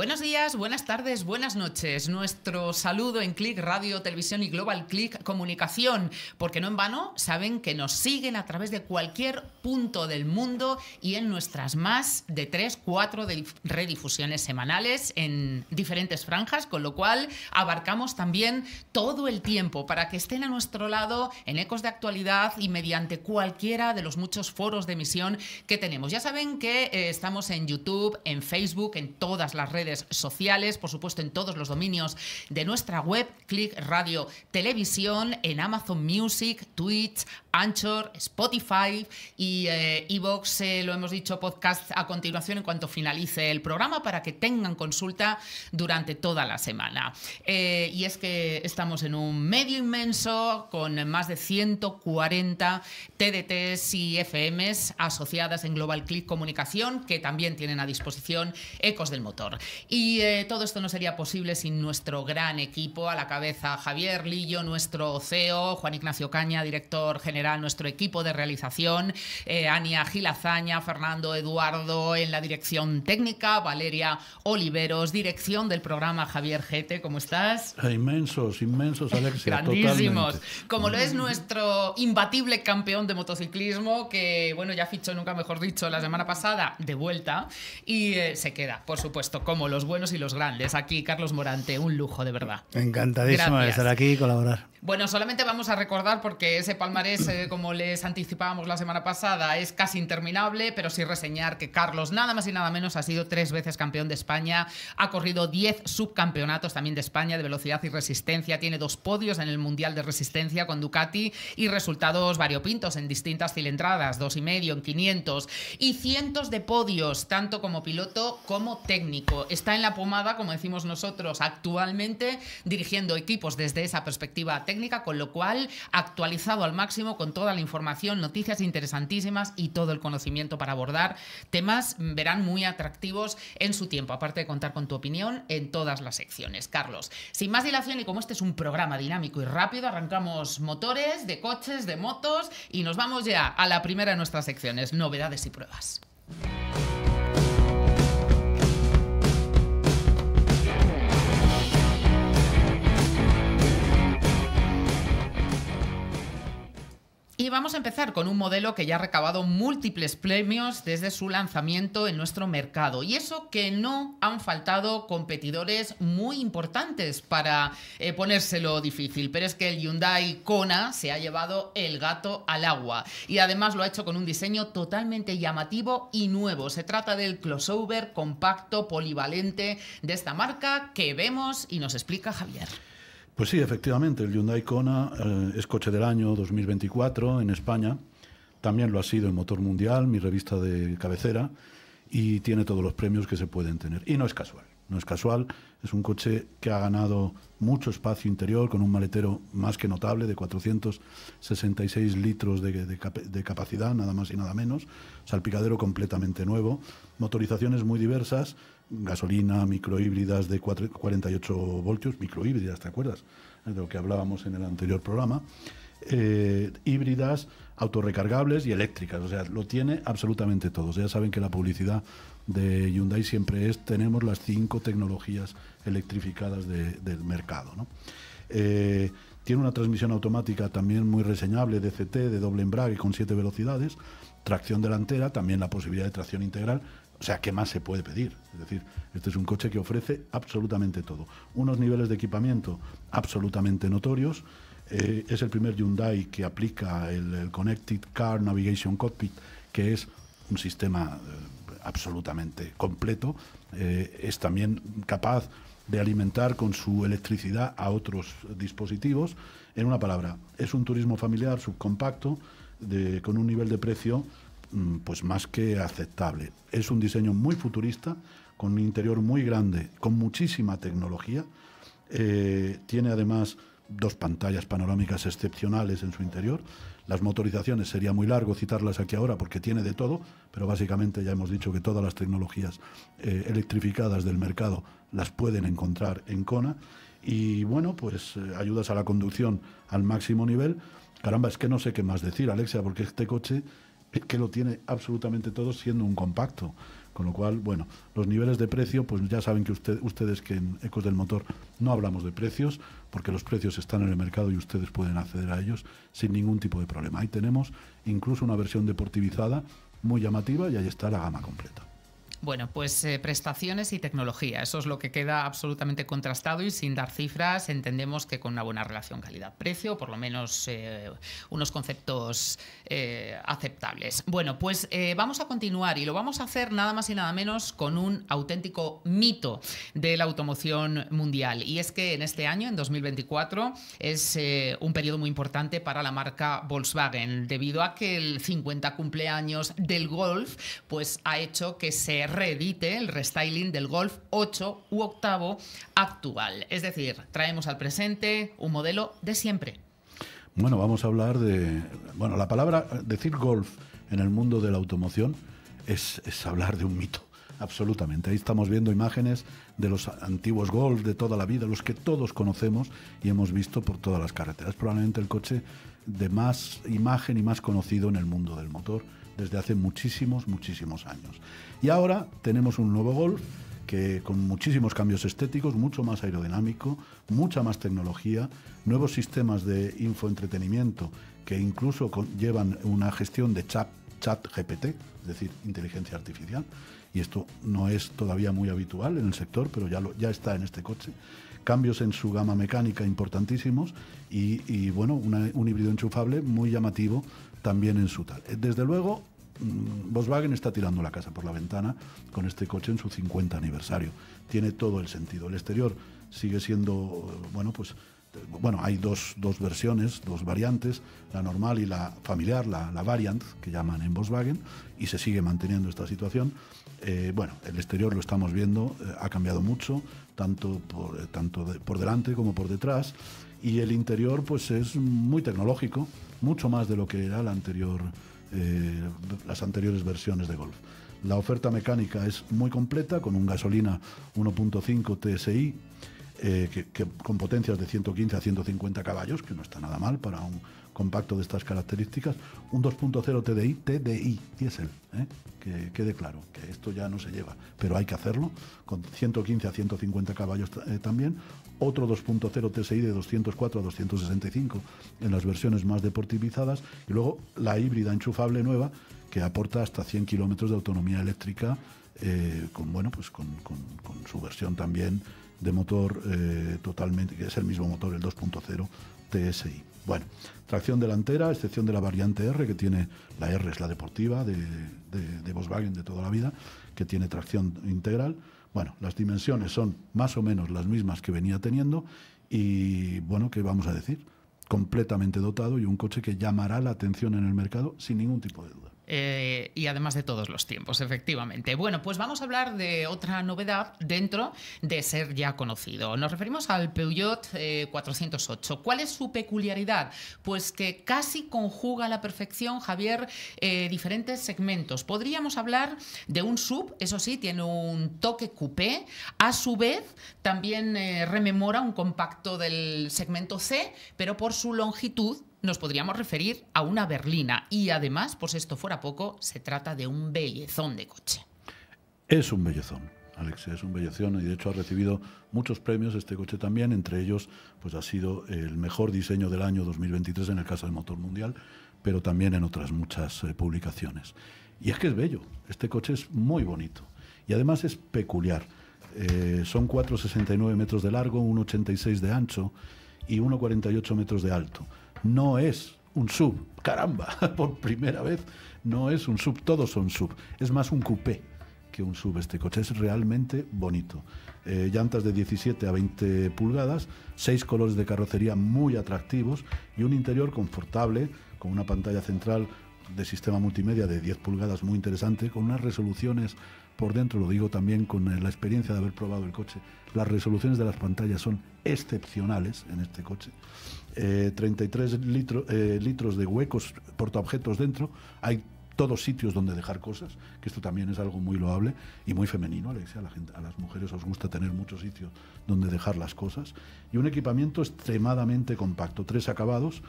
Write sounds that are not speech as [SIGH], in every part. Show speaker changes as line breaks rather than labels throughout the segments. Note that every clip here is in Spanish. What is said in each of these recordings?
Buenos días, buenas tardes, buenas noches. Nuestro saludo en Click Radio, Televisión y Global Click Comunicación, porque no en vano saben que nos siguen a través de cualquier punto del mundo y en nuestras más de tres, cuatro redifusiones semanales en diferentes franjas, con lo cual abarcamos también todo el tiempo para que estén a nuestro lado en Ecos de Actualidad y mediante cualquiera de los muchos foros de emisión que tenemos. Ya saben que eh, estamos en YouTube, en Facebook, en todas las redes sociales, por supuesto en todos los dominios de nuestra web, Click Radio Televisión, en Amazon Music, Twitch, Anchor, Spotify y eh, Evox, eh, lo hemos dicho, podcast a continuación en cuanto finalice el programa para que tengan consulta durante toda la semana. Eh, y es que estamos en un medio inmenso con más de 140 TDTs y FMs asociadas en Global Click Comunicación que también tienen a disposición Ecos del Motor. Y todo esto no sería posible sin nuestro gran equipo, a la cabeza Javier Lillo, nuestro CEO, Juan Ignacio Caña, director general nuestro equipo de realización, eh, Ania Gilazaña, Fernando Eduardo en la dirección técnica, Valeria Oliveros, dirección del programa Javier Gete, ¿cómo estás?
Ah, inmensos, inmensos, Alexia. Grandísimos.
Como lo es nuestro imbatible campeón de motociclismo, que bueno, ya fichó, nunca mejor dicho, la semana pasada, de vuelta, y eh, se queda, por supuesto, como los buenos y los grandes. Aquí, Carlos Morante, un lujo, de verdad. Encantadísimo de estar
aquí y colaborar.
Bueno, solamente vamos a recordar, porque ese palmarés, eh, como les anticipábamos la semana pasada, es casi interminable, pero sí reseñar que Carlos, nada más y nada menos, ha sido tres veces campeón de España, ha corrido 10 subcampeonatos también de España de velocidad y resistencia, tiene dos podios en el Mundial de Resistencia con Ducati y resultados variopintos en distintas cilindradas, dos y medio, en 500, y cientos de podios, tanto como piloto como técnico. Está en la pomada, como decimos nosotros, actualmente dirigiendo equipos desde esa perspectiva técnica técnica, con lo cual actualizado al máximo con toda la información, noticias interesantísimas y todo el conocimiento para abordar temas, mm, verán, muy atractivos en su tiempo, aparte de contar con tu opinión en todas las secciones. Carlos, sin más dilación y como este es un programa dinámico y rápido, arrancamos motores, de coches, de motos y nos vamos ya a la primera de nuestras secciones, novedades y pruebas. Y vamos a empezar con un modelo que ya ha recabado múltiples premios desde su lanzamiento en nuestro mercado. Y eso que no han faltado competidores muy importantes para eh, ponérselo difícil. Pero es que el Hyundai Kona se ha llevado el gato al agua. Y además lo ha hecho con un diseño totalmente llamativo y nuevo. Se trata del crossover compacto polivalente de esta marca que vemos y nos explica Javier.
Pues sí, efectivamente, el Hyundai Kona eh, es coche del año 2024 en España. También lo ha sido en Motor Mundial, mi revista de cabecera, y tiene todos los premios que se pueden tener. Y no es casual, no es casual. Es un coche que ha ganado mucho espacio interior, con un maletero más que notable de 466 litros de capacidad, nada más y nada menos. Salpicadero completamente nuevo, motorizaciones muy diversas gasolina, microhíbridas de 48 voltios, microhíbridas, ¿te acuerdas? De lo que hablábamos en el anterior programa. Eh, híbridas, autorrecargables y eléctricas. O sea, lo tiene absolutamente todo. Ya saben que la publicidad de Hyundai siempre es, tenemos las cinco tecnologías electrificadas del mercado. Eh, tiene una transmisión automática también muy reseñable, DCT, de doble embrague con siete velocidades, tracción delantera, también la posibilidad de tracción integral, o sea, ¿qué más se puede pedir? Es decir, este es un coche que ofrece absolutamente todo. Unos niveles de equipamiento absolutamente notorios. Eh, es el primer Hyundai que aplica el, Connected Car Navigation Cockpit, que es un sistema eh, absolutamente completo. Eh, es también capaz de alimentar con su electricidad a otros dispositivos. En una palabra, es un turismo familiar subcompacto de, con un nivel de precio Mm, pues más que aceptable. Es un diseño muy futurista, con un interior muy grande, con muchísima tecnología. Eh, tiene además dos pantallas panorámicas excepcionales en su interior. Las motorizaciones sería muy largo citarlas aquí ahora porque tiene de todo, pero básicamente ya hemos dicho que todas las tecnologías eh, electrificadas del mercado las pueden encontrar en Kona. Y bueno, pues eh, ayudas a la conducción al máximo nivel. Caramba, es que no sé qué más decir, Alexia, porque este coche que lo tiene absolutamente todo siendo un compacto. Con lo cual, bueno, los niveles de precio, pues ya saben que ustedes que en Ecos del Motor no hablamos de precios, porque los precios están en el mercado y ustedes pueden acceder a ellos sin ningún tipo de problema. Ahí tenemos incluso una versión deportivizada muy llamativa y ahí está la gama completa.
Bueno, pues eh, prestaciones y tecnología. Eso es lo que queda absolutamente contrastado y sin dar cifras entendemos que con una buena relación calidad-precio, por lo menos eh, unos conceptos eh, aceptables. Bueno, pues vamos a continuar y lo vamos a hacer nada más y nada menos con un auténtico mito de la automoción mundial. Y es que en este año, en 2024, es un periodo muy importante para la marca Volkswagen, debido a que el 50 cumpleaños del Golf pues, ha hecho que se reedite el restyling del Golf 8 u octavo actual. Es decir, traemos al presente un modelo de siempre.
Bueno, vamos a hablar de. Bueno, la palabra decir golf en el mundo de la automoción es, es hablar de un mito. Absolutamente. Ahí estamos viendo imágenes de los antiguos Golf de toda la vida, los que todos conocemos y hemos visto por todas las carreteras. Probablemente el coche de más imagen y más conocido en el mundo del motor desde hace muchísimos, muchísimos años. Y ahora tenemos un nuevo Golf que con muchísimos cambios estéticos, mucho más aerodinámico, mucha más tecnología, nuevos sistemas de infoentretenimiento que incluso llevan una gestión de chat, chat GPT, es decir, inteligencia artificial, y esto no es todavía muy habitual en el sector, pero ya, ya está en este coche. Cambios en su gama mecánica importantísimos y, bueno, un híbrido enchufable muy llamativo también en su tal. Desde luego, Mm, Volkswagen está tirando la casa por la ventana con este coche en su 50 aniversario. Tiene todo el sentido. El exterior sigue siendo, eh, bueno, pues eh, bueno, hay dos, versiones, dos variantes, la normal y la familiar, la, la, variant que llaman en Volkswagen, y se sigue manteniendo esta situación. Eh, bueno, el exterior lo estamos viendo, ha cambiado mucho, tanto, por, tanto por delante como por detrás, y el interior pues es muy tecnológico, mucho más de lo que era la anterior eh, las anteriores versiones de Golf. La oferta mecánica es muy completa con un gasolina 1.5 TSI eh, que, con potencias de 115 a 150 caballos, que no está nada mal para un compacto de estas características, un 2.0 TDI, TDI, es eh, que quede claro, que esto ya no se lleva, pero hay que hacerlo, con 115 a 150 caballos eh, también, otro 2.0 TSI de 204 a 265 en las versiones más deportivizadas y luego la híbrida enchufable nueva que aporta hasta 100 kilómetros de autonomía eléctrica eh, con, bueno, pues con, su versión también de motor eh, totalmente, que es el mismo motor, el 2.0 TSI. Bueno, tracción delantera, excepción de la variante R, que tiene, la R es la deportiva de, de, de Volkswagen de toda la vida, que tiene tracción integral. Bueno, las dimensiones son más o menos las mismas que venía teniendo y, bueno, ¿qué vamos a decir? Completamente dotado y un coche que llamará la atención en el mercado sin ningún tipo de duda.
Eh, y además de todos los tiempos, efectivamente. Bueno, pues vamos a hablar de otra novedad dentro de ser ya conocido. Nos referimos al Peugeot 408. Eh, ¿Cuál es su peculiaridad? Pues que casi conjuga a la perfección, Javier, eh, diferentes segmentos. Podríamos hablar de un sub, eso sí, tiene un toque coupé. A su vez, también rememora un compacto del segmento C, pero por su longitud nos podríamos referir a una berlina y además, pues esto fuera poco, se trata de un bellezón de coche.
Es un bellezón. Alex, es un bellezón y de hecho ha recibido muchos premios este coche también, entre ellos pues ha sido el mejor diseño del año 2023 en el caso del motor mundial, pero también en otras muchas eh, publicaciones. Y es que es bello, este coche es muy bonito y además es peculiar. Eh, son 4,69 metros de largo, 1,86 de ancho y 1,48 metros de alto no es un sub. Caramba, [LAUGHS] por primera vez no es un sub, todos son sub. Es más un coupé que un sub este coche. Es realmente bonito. Eh, llantas de 17 a 20 pulgadas, seis colores de carrocería muy atractivos y un interior confortable con una pantalla central de sistema multimedia de 10 pulgadas muy interesante, con unas resoluciones por dentro, lo digo también con eh, la experiencia de haber probado el coche, las resoluciones de las pantallas son excepcionales en este coche. 33 eh, eh, litros de huecos objetos dentro, hay todos sitios donde dejar cosas, que esto también es algo muy loable y muy femenino, Alexia. A, las mujeres os gusta tener muchos sitios donde dejar las cosas. Y un equipamiento extremadamente compacto, tres acabados,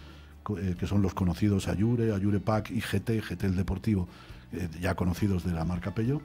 eh, que son los conocidos Ayure, Ayure Pack y GT, GT el Deportivo, ya conocidos de la marca Pello,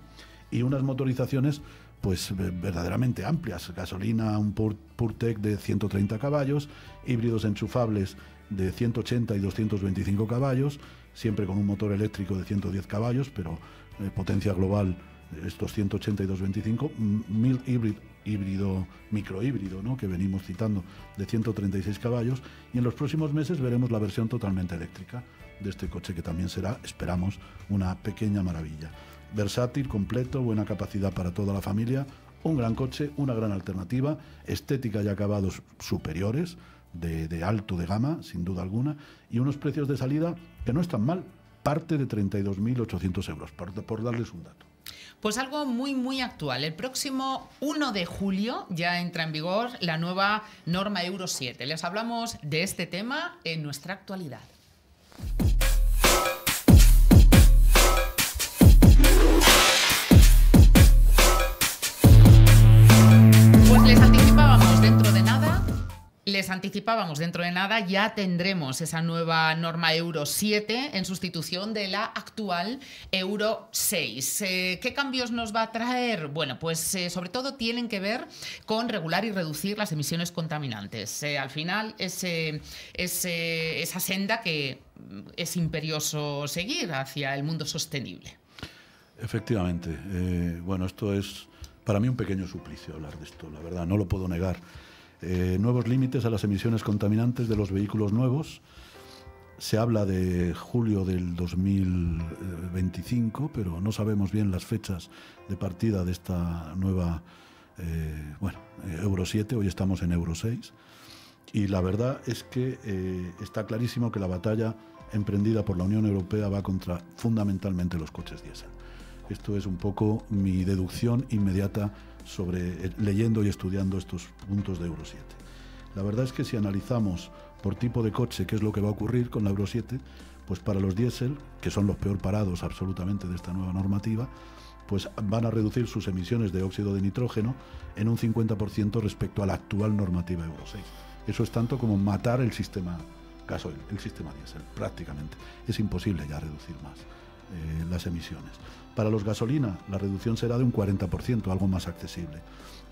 y unas motorizaciones pues eh, verdaderamente amplias. Gasolina, un Purtek de 130 caballos, híbridos enchufables de 180 y 225 caballos, siempre con un motor eléctrico de 110 caballos, pero eh, potencia global estos 180 y 225, mm, mil híbrido, híbrido microhíbrido, ¿no? que venimos citando, de 136 caballos, y en los próximos meses veremos la versión totalmente eléctrica de este coche, que también será, esperamos, una pequeña maravilla. Versátil, completo, buena capacidad para toda la familia, un gran coche, una gran alternativa, estética y acabados superiores, de, alto de gama, sin duda alguna, y unos precios de salida que no están mal, parte de 32.800 euros, por darles un dato.
Pues algo muy, muy actual. El próximo 1 de julio ya entra en vigor la nueva norma Euro 7. Les hablamos de este tema en nuestra actualidad. Les anticipábamos, dentro de nada ya tendremos esa nueva norma Euro 7 en sustitución de la actual Euro 6. Eh, ¿Qué cambios nos va a traer? Bueno, pues eh, sobre todo tienen que ver con regular y reducir las emisiones contaminantes. Eh, al final, ese, esa senda que mm, es imperioso seguir hacia el mundo sostenible.
Efectivamente. bueno, esto es para mí un pequeño suplicio hablar de esto, la verdad, no lo puedo negar. Eh, nuevos límites a las emisiones contaminantes de los vehículos nuevos. Se habla de julio del 2025, pero no sabemos bien las fechas de partida de esta nueva, eh, bueno, eh, Euro 7, hoy estamos en Euro 6. Y la verdad es que está clarísimo que la batalla emprendida por la Unión Europea va contra fundamentalmente los coches diésel. Esto es un poco mi deducción inmediata sobre, eh, leyendo y estudiando estos puntos de Euro 7. La verdad es que si analizamos por tipo de coche qué es lo que va a ocurrir con la Euro 7, pues para los diésel, que son los peor parados absolutamente de esta nueva normativa, pues van a reducir sus emisiones de óxido de nitrógeno en un 50% respecto a la actual normativa Euro 6. Eso es tanto como matar el sistema gasoil, el sistema diésel, prácticamente. Es imposible ya reducir más. Eh, las emisiones. Para los gasolina, la reducción será de un 40%, algo más accesible.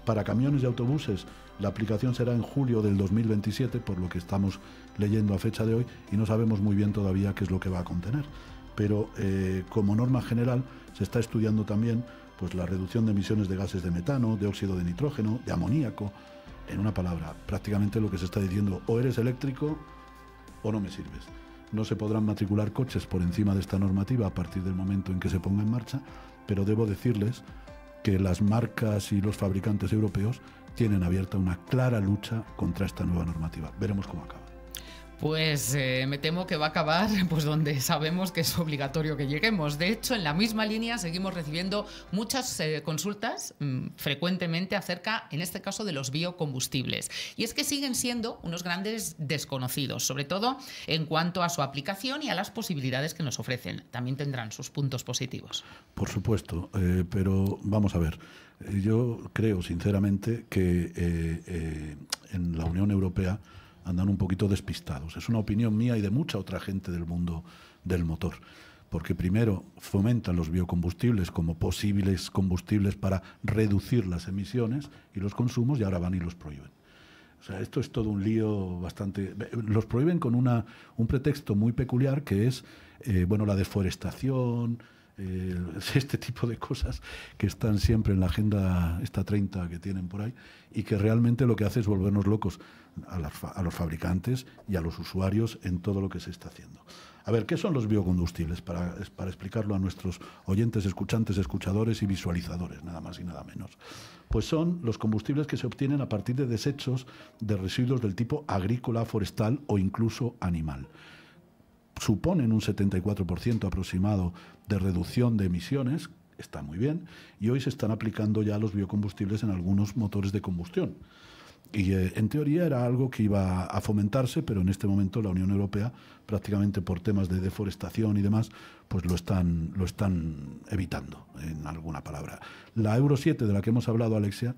Para camiones y autobuses, la aplicación será en julio del 2027, por lo que estamos leyendo a fecha de hoy y no sabemos muy bien todavía qué es lo que va a contener. Pero eh, como norma general, se está estudiando también pues, la reducción de emisiones de gases de metano, de óxido de nitrógeno, de amoníaco. En una palabra, prácticamente lo que se está diciendo, o eres eléctrico o no me sirves. No se podrán matricular coches por encima de esta normativa a partir del momento en que se ponga en marcha, pero debo decirles que las marcas y los fabricantes europeos tienen abierta una clara lucha contra esta nueva normativa. Veremos cómo acaba.
Pues eh, me temo que va a acabar [LAUGHS] pues donde sabemos que es obligatorio que lleguemos. De hecho, en la misma línea seguimos recibiendo muchas eh, consultas mm, frecuentemente acerca, en este caso, de los biocombustibles. Y es que siguen siendo unos grandes desconocidos, sobre todo en cuanto a su aplicación y a las posibilidades que nos ofrecen. También tendrán sus puntos positivos.
Por supuesto, eh, pero vamos a ver. Yo creo, sinceramente, que en la Unión Europea andan un poquito despistados. Es una opinión mía y de mucha otra gente del mundo del motor. Porque primero fomentan los biocombustibles como posibles combustibles para reducir las emisiones y los consumos y ahora van y los prohíben. O sea, esto es todo un lío bastante. Los prohíben con una, un pretexto muy peculiar que es eh, bueno, la deforestación, eh, [LAUGHS] este tipo de cosas que están siempre en la agenda, esta 30 que tienen por ahí, y que realmente lo que hace es volvernos locos a, los fabricantes y a los usuarios en todo lo que se está haciendo. A ver, ¿qué son los biocombustibles? Para, para, explicarlo a nuestros oyentes, escuchantes, escuchadores y visualizadores, nada más y nada menos. Pues son los combustibles que se obtienen a partir de desechos de residuos del tipo agrícola, forestal o incluso animal. Suponen un 74% aproximado de reducción de emisiones, está muy bien, y hoy se están aplicando ya los biocombustibles en algunos motores de combustión. Y eh, en teoría era algo que iba a fomentarse, pero en este momento la Unión Europea, prácticamente por temas de deforestación y demás, pues lo están, lo están evitando, en alguna palabra. La Euro 7, de la que hemos hablado, Alexia,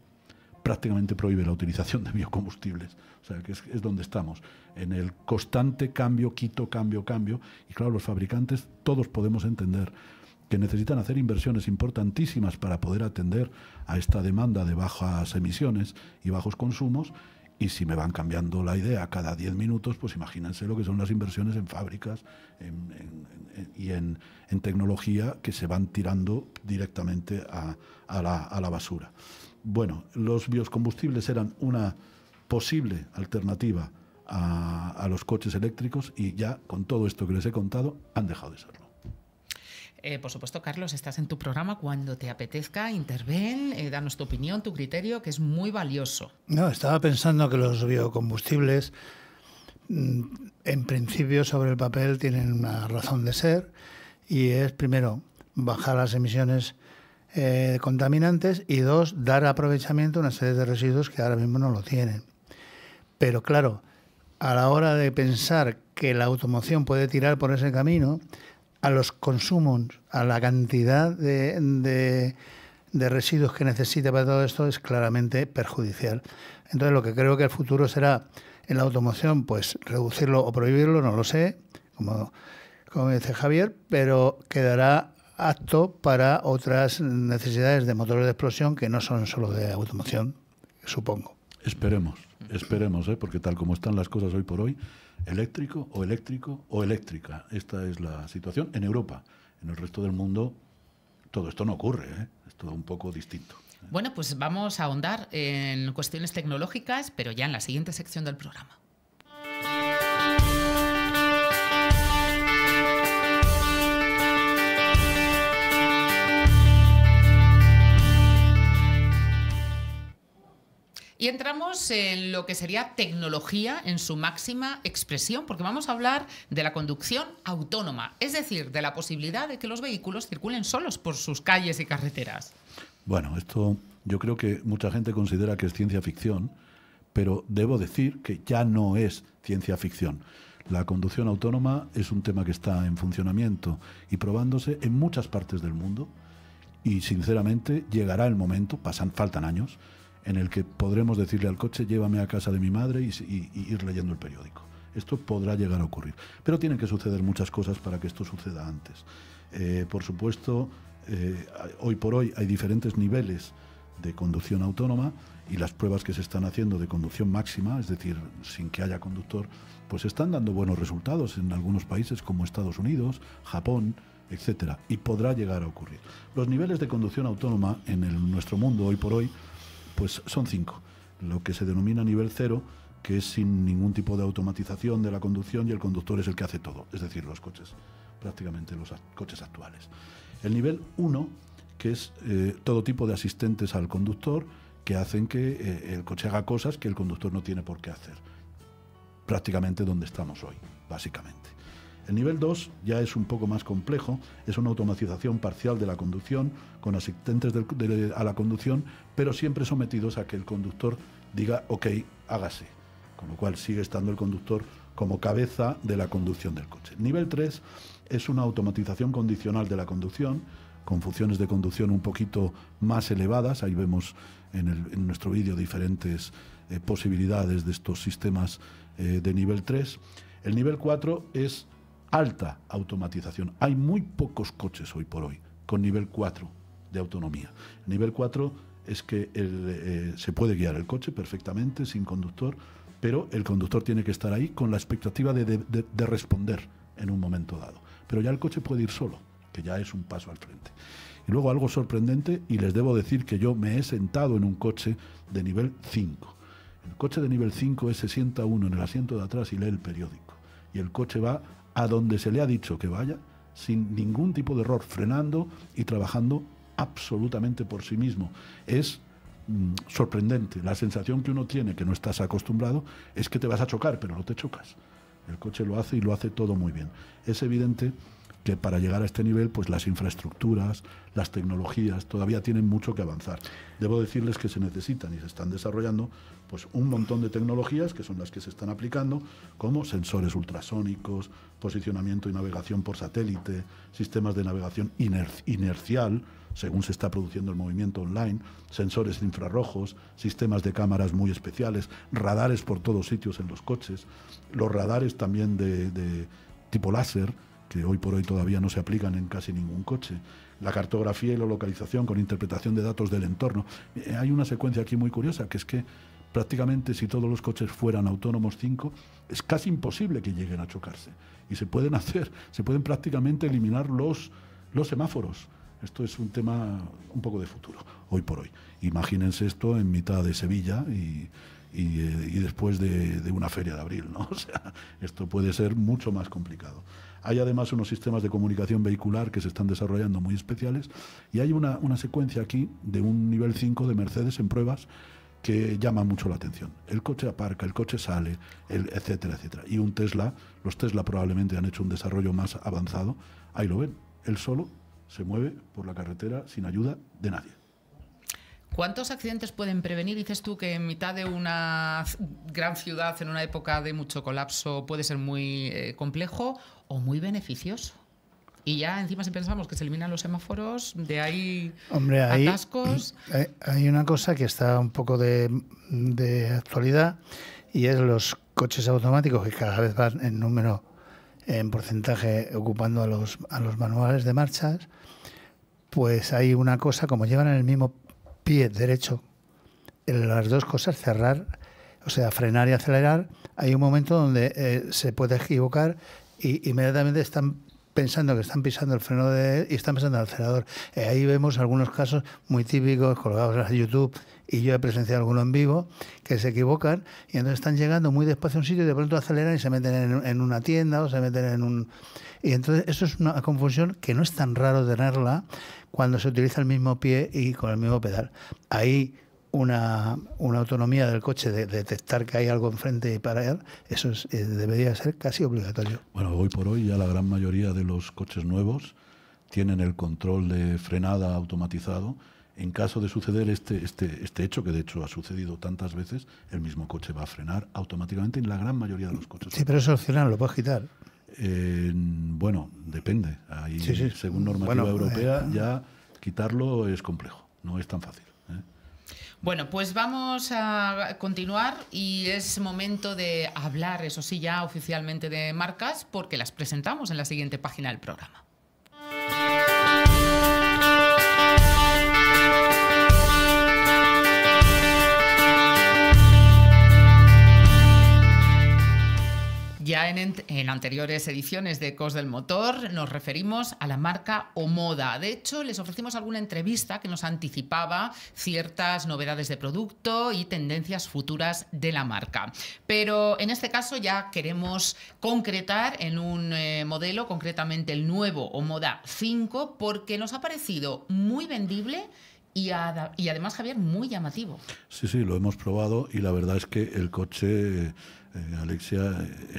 prácticamente prohíbe la utilización de biocombustibles. O sea, que es, es donde estamos, en el constante cambio, quito, cambio, cambio. Y claro, los fabricantes todos podemos entender que necesitan hacer inversiones importantísimas para poder atender a esta demanda de bajas emisiones y bajos consumos. Y si me van cambiando la idea cada 10 minutos, pues imagínense lo que son las inversiones en fábricas y en, tecnología que se van tirando directamente a, la, basura. Bueno, los biocombustibles eran una posible alternativa a, los coches eléctricos y ya con todo esto que les he contado han dejado de serlo.
Eh, por supuesto, Carlos, estás en tu programa cuando te apetezca, interven, eh, danos tu opinión, tu criterio, que es muy valioso.
No, estaba pensando que los biocombustibles, mm, en principio, sobre el papel, tienen una razón de ser y es, primero, bajar las emisiones eh, contaminantes y dos, dar aprovechamiento a una serie de residuos que ahora mismo no lo tienen. Pero claro, a la hora de pensar que la automoción puede tirar por ese camino, a los consumos, a la cantidad de, de, residuos que necesita para todo esto es claramente perjudicial. Entonces lo que creo que el futuro será en la automoción, pues reducirlo o prohibirlo, no lo sé, como, como dice Javier, pero quedará apto para otras necesidades de motores de explosión que no son solo de automoción, supongo.
Esperemos, esperemos, ¿eh? porque tal como están las cosas hoy por hoy, eléctrico o eléctrico o eléctrica. Esta es la situación en Europa. En el resto del mundo todo esto no ocurre, ¿eh? es todo un poco distinto.
Bueno, pues vamos a ahondar en cuestiones tecnológicas, pero ya en la siguiente sección del programa. Y entramos en lo que sería tecnología en su máxima expresión, porque vamos a hablar de la conducción autónoma, es decir, de la posibilidad de que los vehículos circulen solos por sus calles y carreteras.
Bueno, esto yo creo que mucha gente considera que es ciencia ficción, pero debo decir que ya no es ciencia ficción. La conducción autónoma es un tema que está en funcionamiento y probándose en muchas partes del mundo y sinceramente llegará el momento, pasan, faltan años, en el que podremos decirle al coche, llévame a casa de mi madre y, ir leyendo el periódico. Esto podrá llegar a ocurrir. Pero tienen que suceder muchas cosas para que esto suceda antes. Eh, por supuesto, eh, hoy por hoy hay diferentes niveles de conducción autónoma y las pruebas que se están haciendo de conducción máxima, es decir, sin que haya conductor, pues están dando buenos resultados en algunos países como Estados Unidos, Japón, etcétera, y podrá llegar a ocurrir. Los niveles de conducción autónoma en nuestro mundo hoy por hoy pues son cinco. Lo que se denomina nivel cero, que es sin ningún tipo de automatización de la conducción y el conductor es el que hace todo, es decir, los coches, prácticamente los coches actuales. El nivel uno, que es eh, todo tipo de asistentes al conductor que hacen que eh, el coche haga cosas que el conductor no tiene por qué hacer, prácticamente donde estamos hoy, básicamente. El nivel 2 ya es un poco más complejo, es una automatización parcial de la conducción, con asistentes a la conducción, pero siempre sometidos a que el conductor diga, ok, hágase. Con lo cual sigue estando el conductor como cabeza de la conducción del coche. Nivel 3 es una automatización condicional de la conducción, con funciones de conducción un poquito más elevadas. Ahí vemos en, nuestro vídeo diferentes eh, posibilidades de estos sistemas eh, de nivel 3. El nivel 4 es alta automatización. Hay muy pocos coches hoy por hoy con nivel 4 de autonomía. El nivel 4 es que eh, se puede guiar el coche perfectamente sin conductor, pero el conductor tiene que estar ahí con la expectativa de, responder en un momento dado. Pero ya el coche puede ir solo, que ya es un paso al frente. Y luego algo sorprendente, y les debo decir que yo me he sentado en un coche de nivel 5. El coche de nivel 5 es se sienta uno en el asiento de atrás y lee el periódico. Y el coche va a donde se le ha dicho que vaya, sin ningún tipo de error, frenando y trabajando absolutamente por sí mismo. Es mm, sorprendente. La sensación que uno tiene, que no estás acostumbrado, es que te vas a chocar, pero no te chocas. El coche lo hace y lo hace todo muy bien. Es evidente que para llegar a este nivel, pues las infraestructuras, las tecnologías todavía tienen mucho que avanzar. Debo decirles que se necesitan y se están desarrollando pues un montón de tecnologías que son las que se están aplicando, como sensores ultrasónicos, posicionamiento y navegación por satélite, sistemas de navegación inercial, según se está produciendo el movimiento online, sensores infrarrojos, sistemas de cámaras muy especiales, radares por todos sitios en los coches, los radares también de tipo láser, que hoy por hoy todavía no se aplican en casi ningún coche. La cartografía y la localización con interpretación de datos del entorno. Eh, hay una secuencia aquí muy curiosa, que es que prácticamente si todos los coches fueran autónomos 5, es casi imposible que lleguen a chocarse. Y se pueden hacer, se pueden prácticamente eliminar los, los semáforos. Esto es un tema un poco de futuro, hoy por hoy. Imagínense esto en mitad de Sevilla y eh, y, después de, una feria de abril. ¿no? [LAUGHS] O sea, esto puede ser mucho más complicado. Hay además unos sistemas de comunicación vehicular que se están desarrollando muy especiales y hay una, una secuencia aquí de un nivel 5 de Mercedes en pruebas que llama mucho la atención. El coche aparca, el coche sale, el etcétera, etcétera. Y un Tesla, los Tesla probablemente han hecho un desarrollo más avanzado. Ahí lo ven. Él solo se mueve por la carretera sin ayuda de nadie.
¿Cuántos accidentes pueden prevenir? Dices tú que en mitad de una gran ciudad, en una época de mucho colapso, puede ser muy eh, complejo o muy beneficioso. Y ya encima si pensamos que se eliminan los semáforos, de ahí
atascos. [CLEARS THROAT] Hay, una cosa que está un poco de, de actualidad y es los coches automáticos que cada vez van en número, en porcentaje, ocupando a los, a los manuales de marchas. Pues hay una cosa, como llevan en el mismo pie derecho, en las dos cosas, cerrar, o sea, frenar y acelerar, hay un momento donde eh, se puede equivocar y inmediatamente están pensando que están pisando el freno de, y están pisando el acelerador. Eh, ahí vemos algunos casos muy típicos colgados en YouTube y yo he presenciado alguno en vivo, que se equivocan y entonces están llegando muy despacio a un sitio y de pronto aceleran y se meten en, una tienda o se meten en un... Y entonces eso es una confusión que no es tan raro tenerla cuando se utiliza el mismo pie y con el mismo pedal. hay una, autonomía del coche de, detectar que hay algo enfrente y parar, eso eh, debería ser casi obligatorio.
Bueno, hoy por hoy ya la gran mayoría de los coches nuevos tienen el control de frenada automatizado en caso de suceder este, este, este hecho, que de hecho ha sucedido tantas veces, el mismo coche va a frenar automáticamente en la gran mayoría de los coches.
Sí, pero eso opcional, lo puedes quitar.
bueno, depende. Ahí, Según normativa eh, europea, ya quitarlo es complejo, no es tan fácil. ¿eh?
Bueno, pues vamos a continuar y es momento de hablar, eso sí, ya oficialmente de marcas, porque las presentamos en la siguiente página del programa. Ya en, anteriores ediciones de Cos del Motor nos referimos a la marca Omoda. De hecho, les ofrecimos alguna entrevista que nos anticipaba ciertas novedades de producto y tendencias futuras de la marca. Pero en este caso ya queremos concretar en un eh, modelo, concretamente el nuevo Omoda 5, porque nos ha parecido muy vendible y, además, Javier, muy llamativo.
Sí, sí, lo hemos probado y la verdad es que el coche eh, Alexia eh,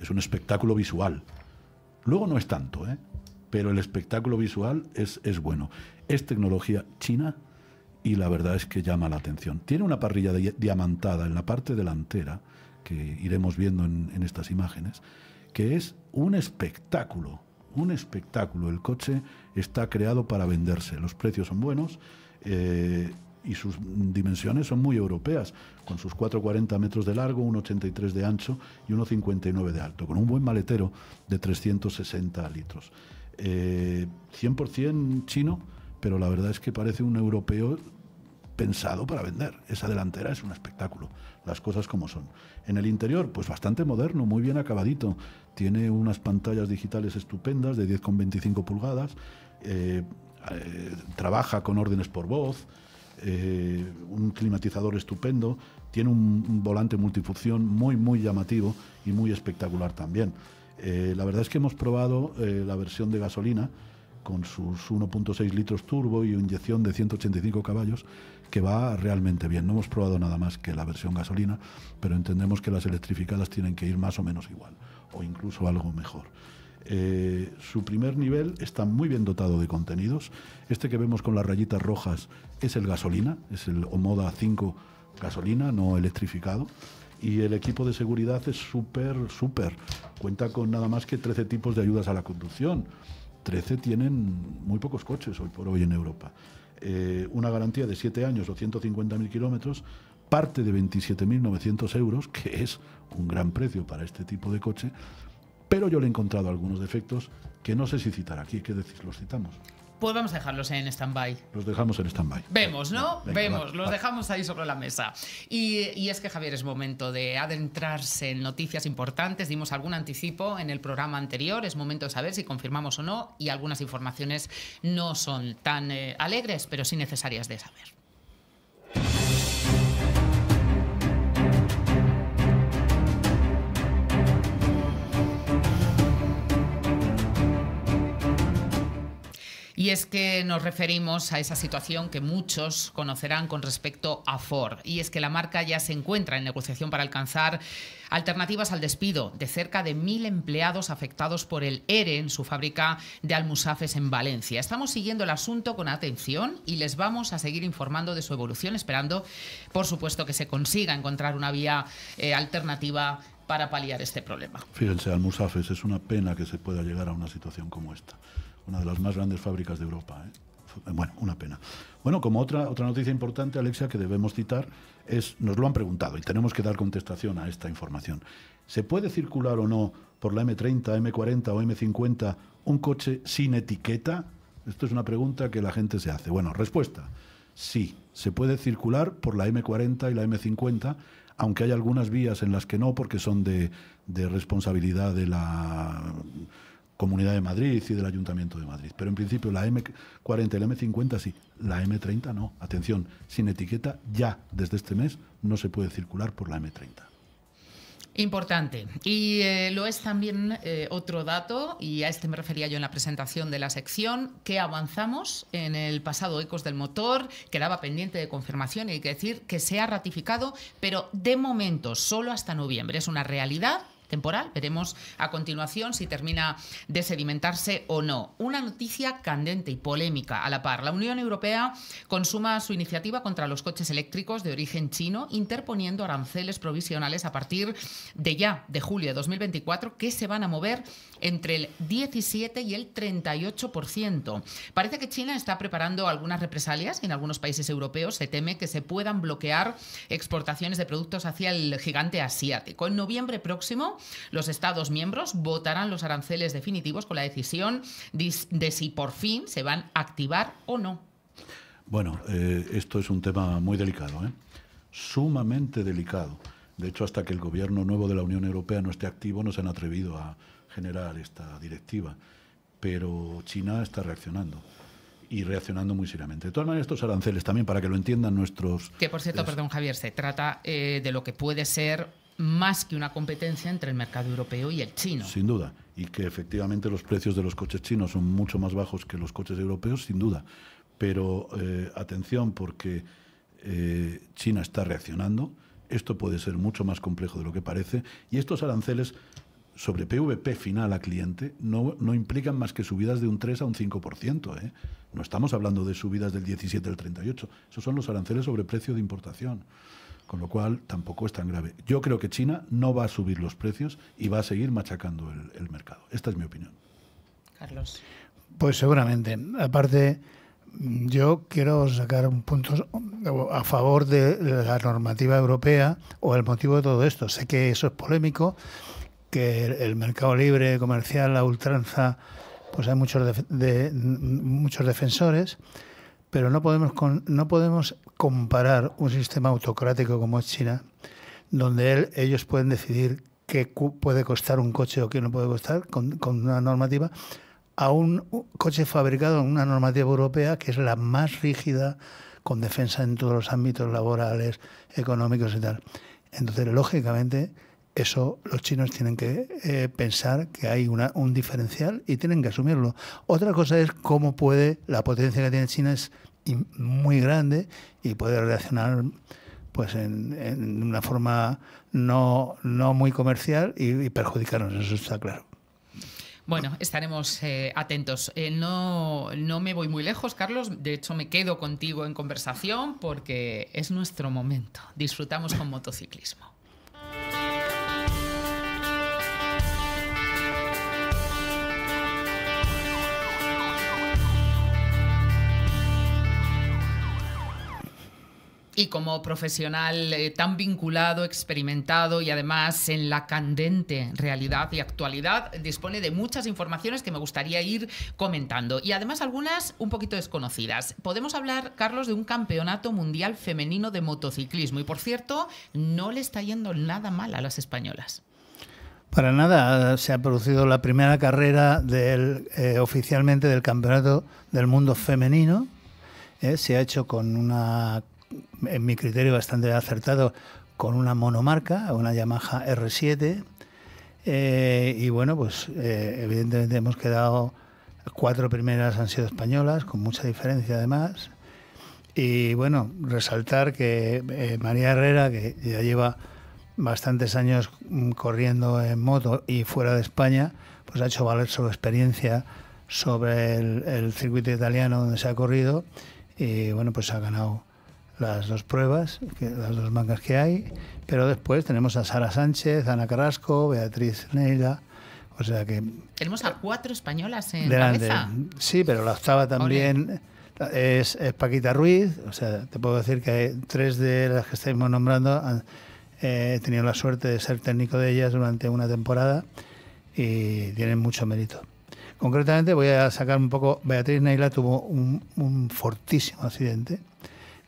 es, un espectáculo visual. Luego no es tanto, ¿eh? pero el espectáculo visual es, es bueno. Es tecnología china y la verdad es que llama la atención. Tiene una parrilla diamantada en la parte delantera, que iremos viendo en, estas imágenes, que es un espectáculo, un espectáculo. El coche está creado para venderse, los precios son buenos. Eh, y sus dimensiones son muy europeas, con sus 4,40 metros de largo, 1,83 de ancho y 1,59 de alto, con un buen maletero de 360 litros. Eh, 100% chino, pero la verdad es que parece un europeo pensado para vender. Esa delantera es un espectáculo, las cosas como son. En el interior, pues bastante moderno, muy bien acabadito. Tiene unas pantallas digitales estupendas de 10,25 pulgadas. Eh, eh, trabaja con órdenes por voz. Eh, un climatizador estupendo, tiene un volante multifunción muy, muy llamativo y muy espectacular también. Eh, la verdad es que hemos probado eh, la versión de gasolina con sus 1.6 litros turbo y inyección de 185 caballos, que va realmente bien. No hemos probado nada más que la versión gasolina, pero entendemos que las electrificadas tienen que ir más o menos igual, o incluso algo mejor. Eh, su primer nivel está muy bien dotado de contenidos. Este que vemos con las rayitas rojas es el gasolina, es el Omoda 5 gasolina, no electrificado. Y el equipo de seguridad es súper, súper. Cuenta con nada más que 13 tipos de ayudas a la conducción. 13 tienen muy pocos coches hoy por hoy en Europa. Eh, una garantía de 7 años o 150.000 kilómetros, parte de 27.900 euros, que es un gran precio para este tipo de coche, pero yo le he encontrado algunos defectos que no sé si citar aquí, ¿qué decís? ¿Los citamos?
Pues vamos a dejarlos en stand-by.
Los dejamos en stand-by.
Vemos, ¿no? Vemos, los dejamos ahí sobre la mesa. Y, es que, Javier, es momento de adentrarse en noticias importantes. Dimos algún anticipo en el programa anterior. Es momento de saber si confirmamos o no. Y algunas informaciones no son tan eh, alegres, pero sí necesarias de saber. Y es que nos referimos a esa situación que muchos conocerán con respecto a Ford. Y es que la marca ya se encuentra en negociación para alcanzar alternativas al despido de cerca de mil empleados afectados por el ERE e en su fábrica de almusafes en Valencia. Estamos siguiendo el asunto con atención y les vamos a seguir informando de su evolución, esperando, por supuesto, que se consiga encontrar una vía eh, alternativa para paliar este problema.
Fíjense, almusafes, es una pena que se pueda llegar a una situación como esta una de las más grandes fábricas de Europa. ¿eh? Eh, bueno, una pena. Bueno, como otra, otra noticia importante, Alexia, que debemos citar, es, nos lo han preguntado y tenemos que dar contestación a esta información. ¿Se puede circular o no por la M30, M40 o M50 un coche sin etiqueta? Esto es una pregunta que la gente se hace. Bueno, respuesta. Sí, se puede circular por la M40 y la M50, aunque hay algunas vías en las que no, porque son de responsabilidad de la Comunidad de Madrid y del Ayuntamiento de Madrid. Pero en principio la M40 y la M50 sí, la M30 no. Atención, sin etiqueta ya desde este mes no se puede circular por la M30.
Importante. Y eh, lo es también eh, otro dato, y a este me refería yo en la presentación de la sección, que avanzamos en el pasado Ecos del Motor, quedaba pendiente de confirmación y hay que decir que se ha ratificado, pero de momento solo hasta noviembre. Es una realidad temporal. Veremos a continuación si termina de sedimentarse o no. Una noticia candente y polémica a la par. La Unión Europea consuma su iniciativa contra los coches eléctricos de origen chino, interponiendo aranceles provisionales a partir de ya, de julio de 2024, que se van a mover entre el 17 y el 38%. Parece que China está preparando algunas represalias y en algunos países europeos. Se teme que se puedan bloquear exportaciones de productos hacia el gigante asiático. En noviembre próximo, los Estados miembros votarán los aranceles definitivos con la decisión de si por fin se van a activar o no.
Bueno, eh, esto es un tema muy delicado, ¿eh? sumamente delicado. De hecho, hasta que el gobierno nuevo de la Unión Europea no esté activo, no se han atrevido a generar esta directiva. Pero China está reaccionando y reaccionando muy seriamente. De todas maneras, estos aranceles también, para que lo entiendan nuestros...
Que, por cierto, perdón, Javier, se trata eh, de lo que puede ser más que una competencia entre el mercado europeo y el chino.
Sin duda, y que efectivamente los precios de los coches chinos son mucho más bajos que los coches europeos, sin duda. Pero eh, atención porque eh, China está reaccionando, esto puede ser mucho más complejo de lo que parece, y estos aranceles sobre PVP final a cliente no, implican más que subidas de un 3 a un 5%. ¿eh? No estamos hablando de subidas del 17 al 38, esos son los aranceles sobre precio de importación. Con lo cual tampoco es tan grave. Yo creo que China no va a subir los precios y va a seguir machacando el, mercado. Esta es mi opinión.
Carlos. Pues seguramente. Aparte, yo quiero sacar un punto a favor de la normativa europea o el motivo de todo esto. Sé que eso es polémico, que el mercado libre comercial, la ultranza, pues hay muchos, de, muchos defensores, pero no podemos, no podemos comparar un sistema autocrático como es China, donde él, ellos pueden decidir qué puede costar un coche o qué no puede costar con, una normativa, a un coche fabricado en una normativa europea que es la más rígida, con defensa en todos los ámbitos laborales, económicos y tal. Entonces, lógicamente, eso los chinos tienen que eh, pensar que hay una, un diferencial y tienen que asumirlo. Otra cosa es cómo puede la potencia que tiene China es muy grande y poder reaccionar pues en, una forma no, muy comercial y, perjudicarnos, eso está claro.
Bueno, estaremos eh, atentos. Eh, no, no me voy muy lejos, Carlos. De hecho, me quedo contigo en conversación porque es nuestro momento. Disfrutamos con motociclismo. y como profesional eh, tan vinculado, experimentado y además en la candente realidad y actualidad, dispone de muchas informaciones que me gustaría ir comentando y además algunas un poquito desconocidas. Podemos hablar, Carlos, de un campeonato mundial femenino de motociclismo y por cierto, no le está yendo nada mal a las españolas.
Para nada, se ha producido la primera carrera eh, oficialmente del Campeonato del Mundo Femenino. Eh, se ha hecho con una en mi criterio, bastante acertado con una monomarca, una Yamaha R7. Eh, y bueno, pues eh, evidentemente hemos quedado, cuatro primeras han sido españolas, con mucha diferencia además. Y bueno, resaltar que eh, María Herrera, que ya lleva bastantes años mm, corriendo en moto y fuera de España, pues ha hecho valer su experiencia sobre el circuito italiano donde se ha corrido y bueno, pues ha ganado las dos pruebas, que, las dos mangas que hay, pero después tenemos a Sara Sánchez, Ana Carrasco, Beatriz Neila O sea que.
Tenemos a cuatro españolas en la cabeza.
Sí, pero la octava también es, Paquita Ruiz. O sea, te puedo decir que tres de las que estamos nombrando han, eh, tenido la suerte de ser técnico de ellas durante una temporada y tienen mucho mérito. Concretamente voy a sacar un poco, Beatriz Neila tuvo un fortísimo accidente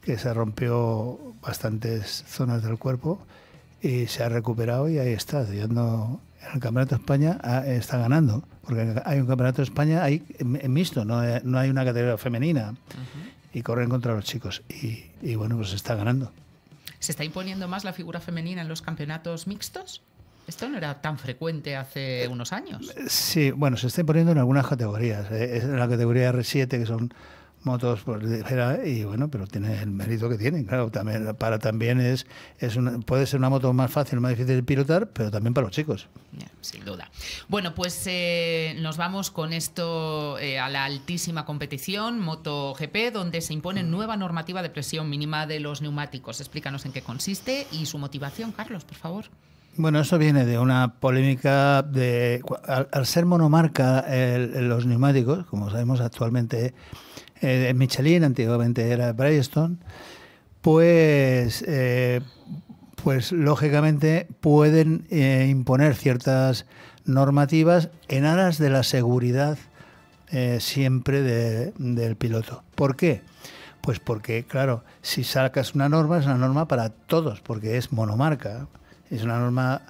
que se rompió bastantes zonas del cuerpo y se ha recuperado y ahí está, haciendo en el Campeonato de España ah, está ganando, porque hay un Campeonato de España ahí en mixto, no, eh, no hay una categoría femenina y corren contra los chicos y, y bueno, pues está ganando.
¿Se está imponiendo más la figura femenina en los campeonatos mixtos? Esto no era tan frecuente hace unos años.
Sí, bueno, se está imponiendo en algunas categorías. En eh, la categoría R7, que son motos por pues, y bueno, pero tiene el mérito que tiene, claro, también para también es, es puede ser una moto más fácil, más difícil de pilotar, pero también para los chicos. sin duda.
Bueno, pues eh, nos vamos con esto eh, a la altísima competición MotoGP, donde se impone nueva normativa de presión mínima de los neumáticos. Explícanos en qué consiste y su motivación, Carlos,
por favor.
Bueno, eso viene de una polémica de al, ser monomarca los neumáticos, como sabemos actualmente eh, Michelin, antiguamente era Bridgestone, pues, eh, pues lógicamente pueden eh, imponer ciertas normativas en aras de la seguridad siempre del piloto. ¿Por qué? Pues porque, claro, si sacas una norma, es una norma para todos, porque es monomarca. Es una norma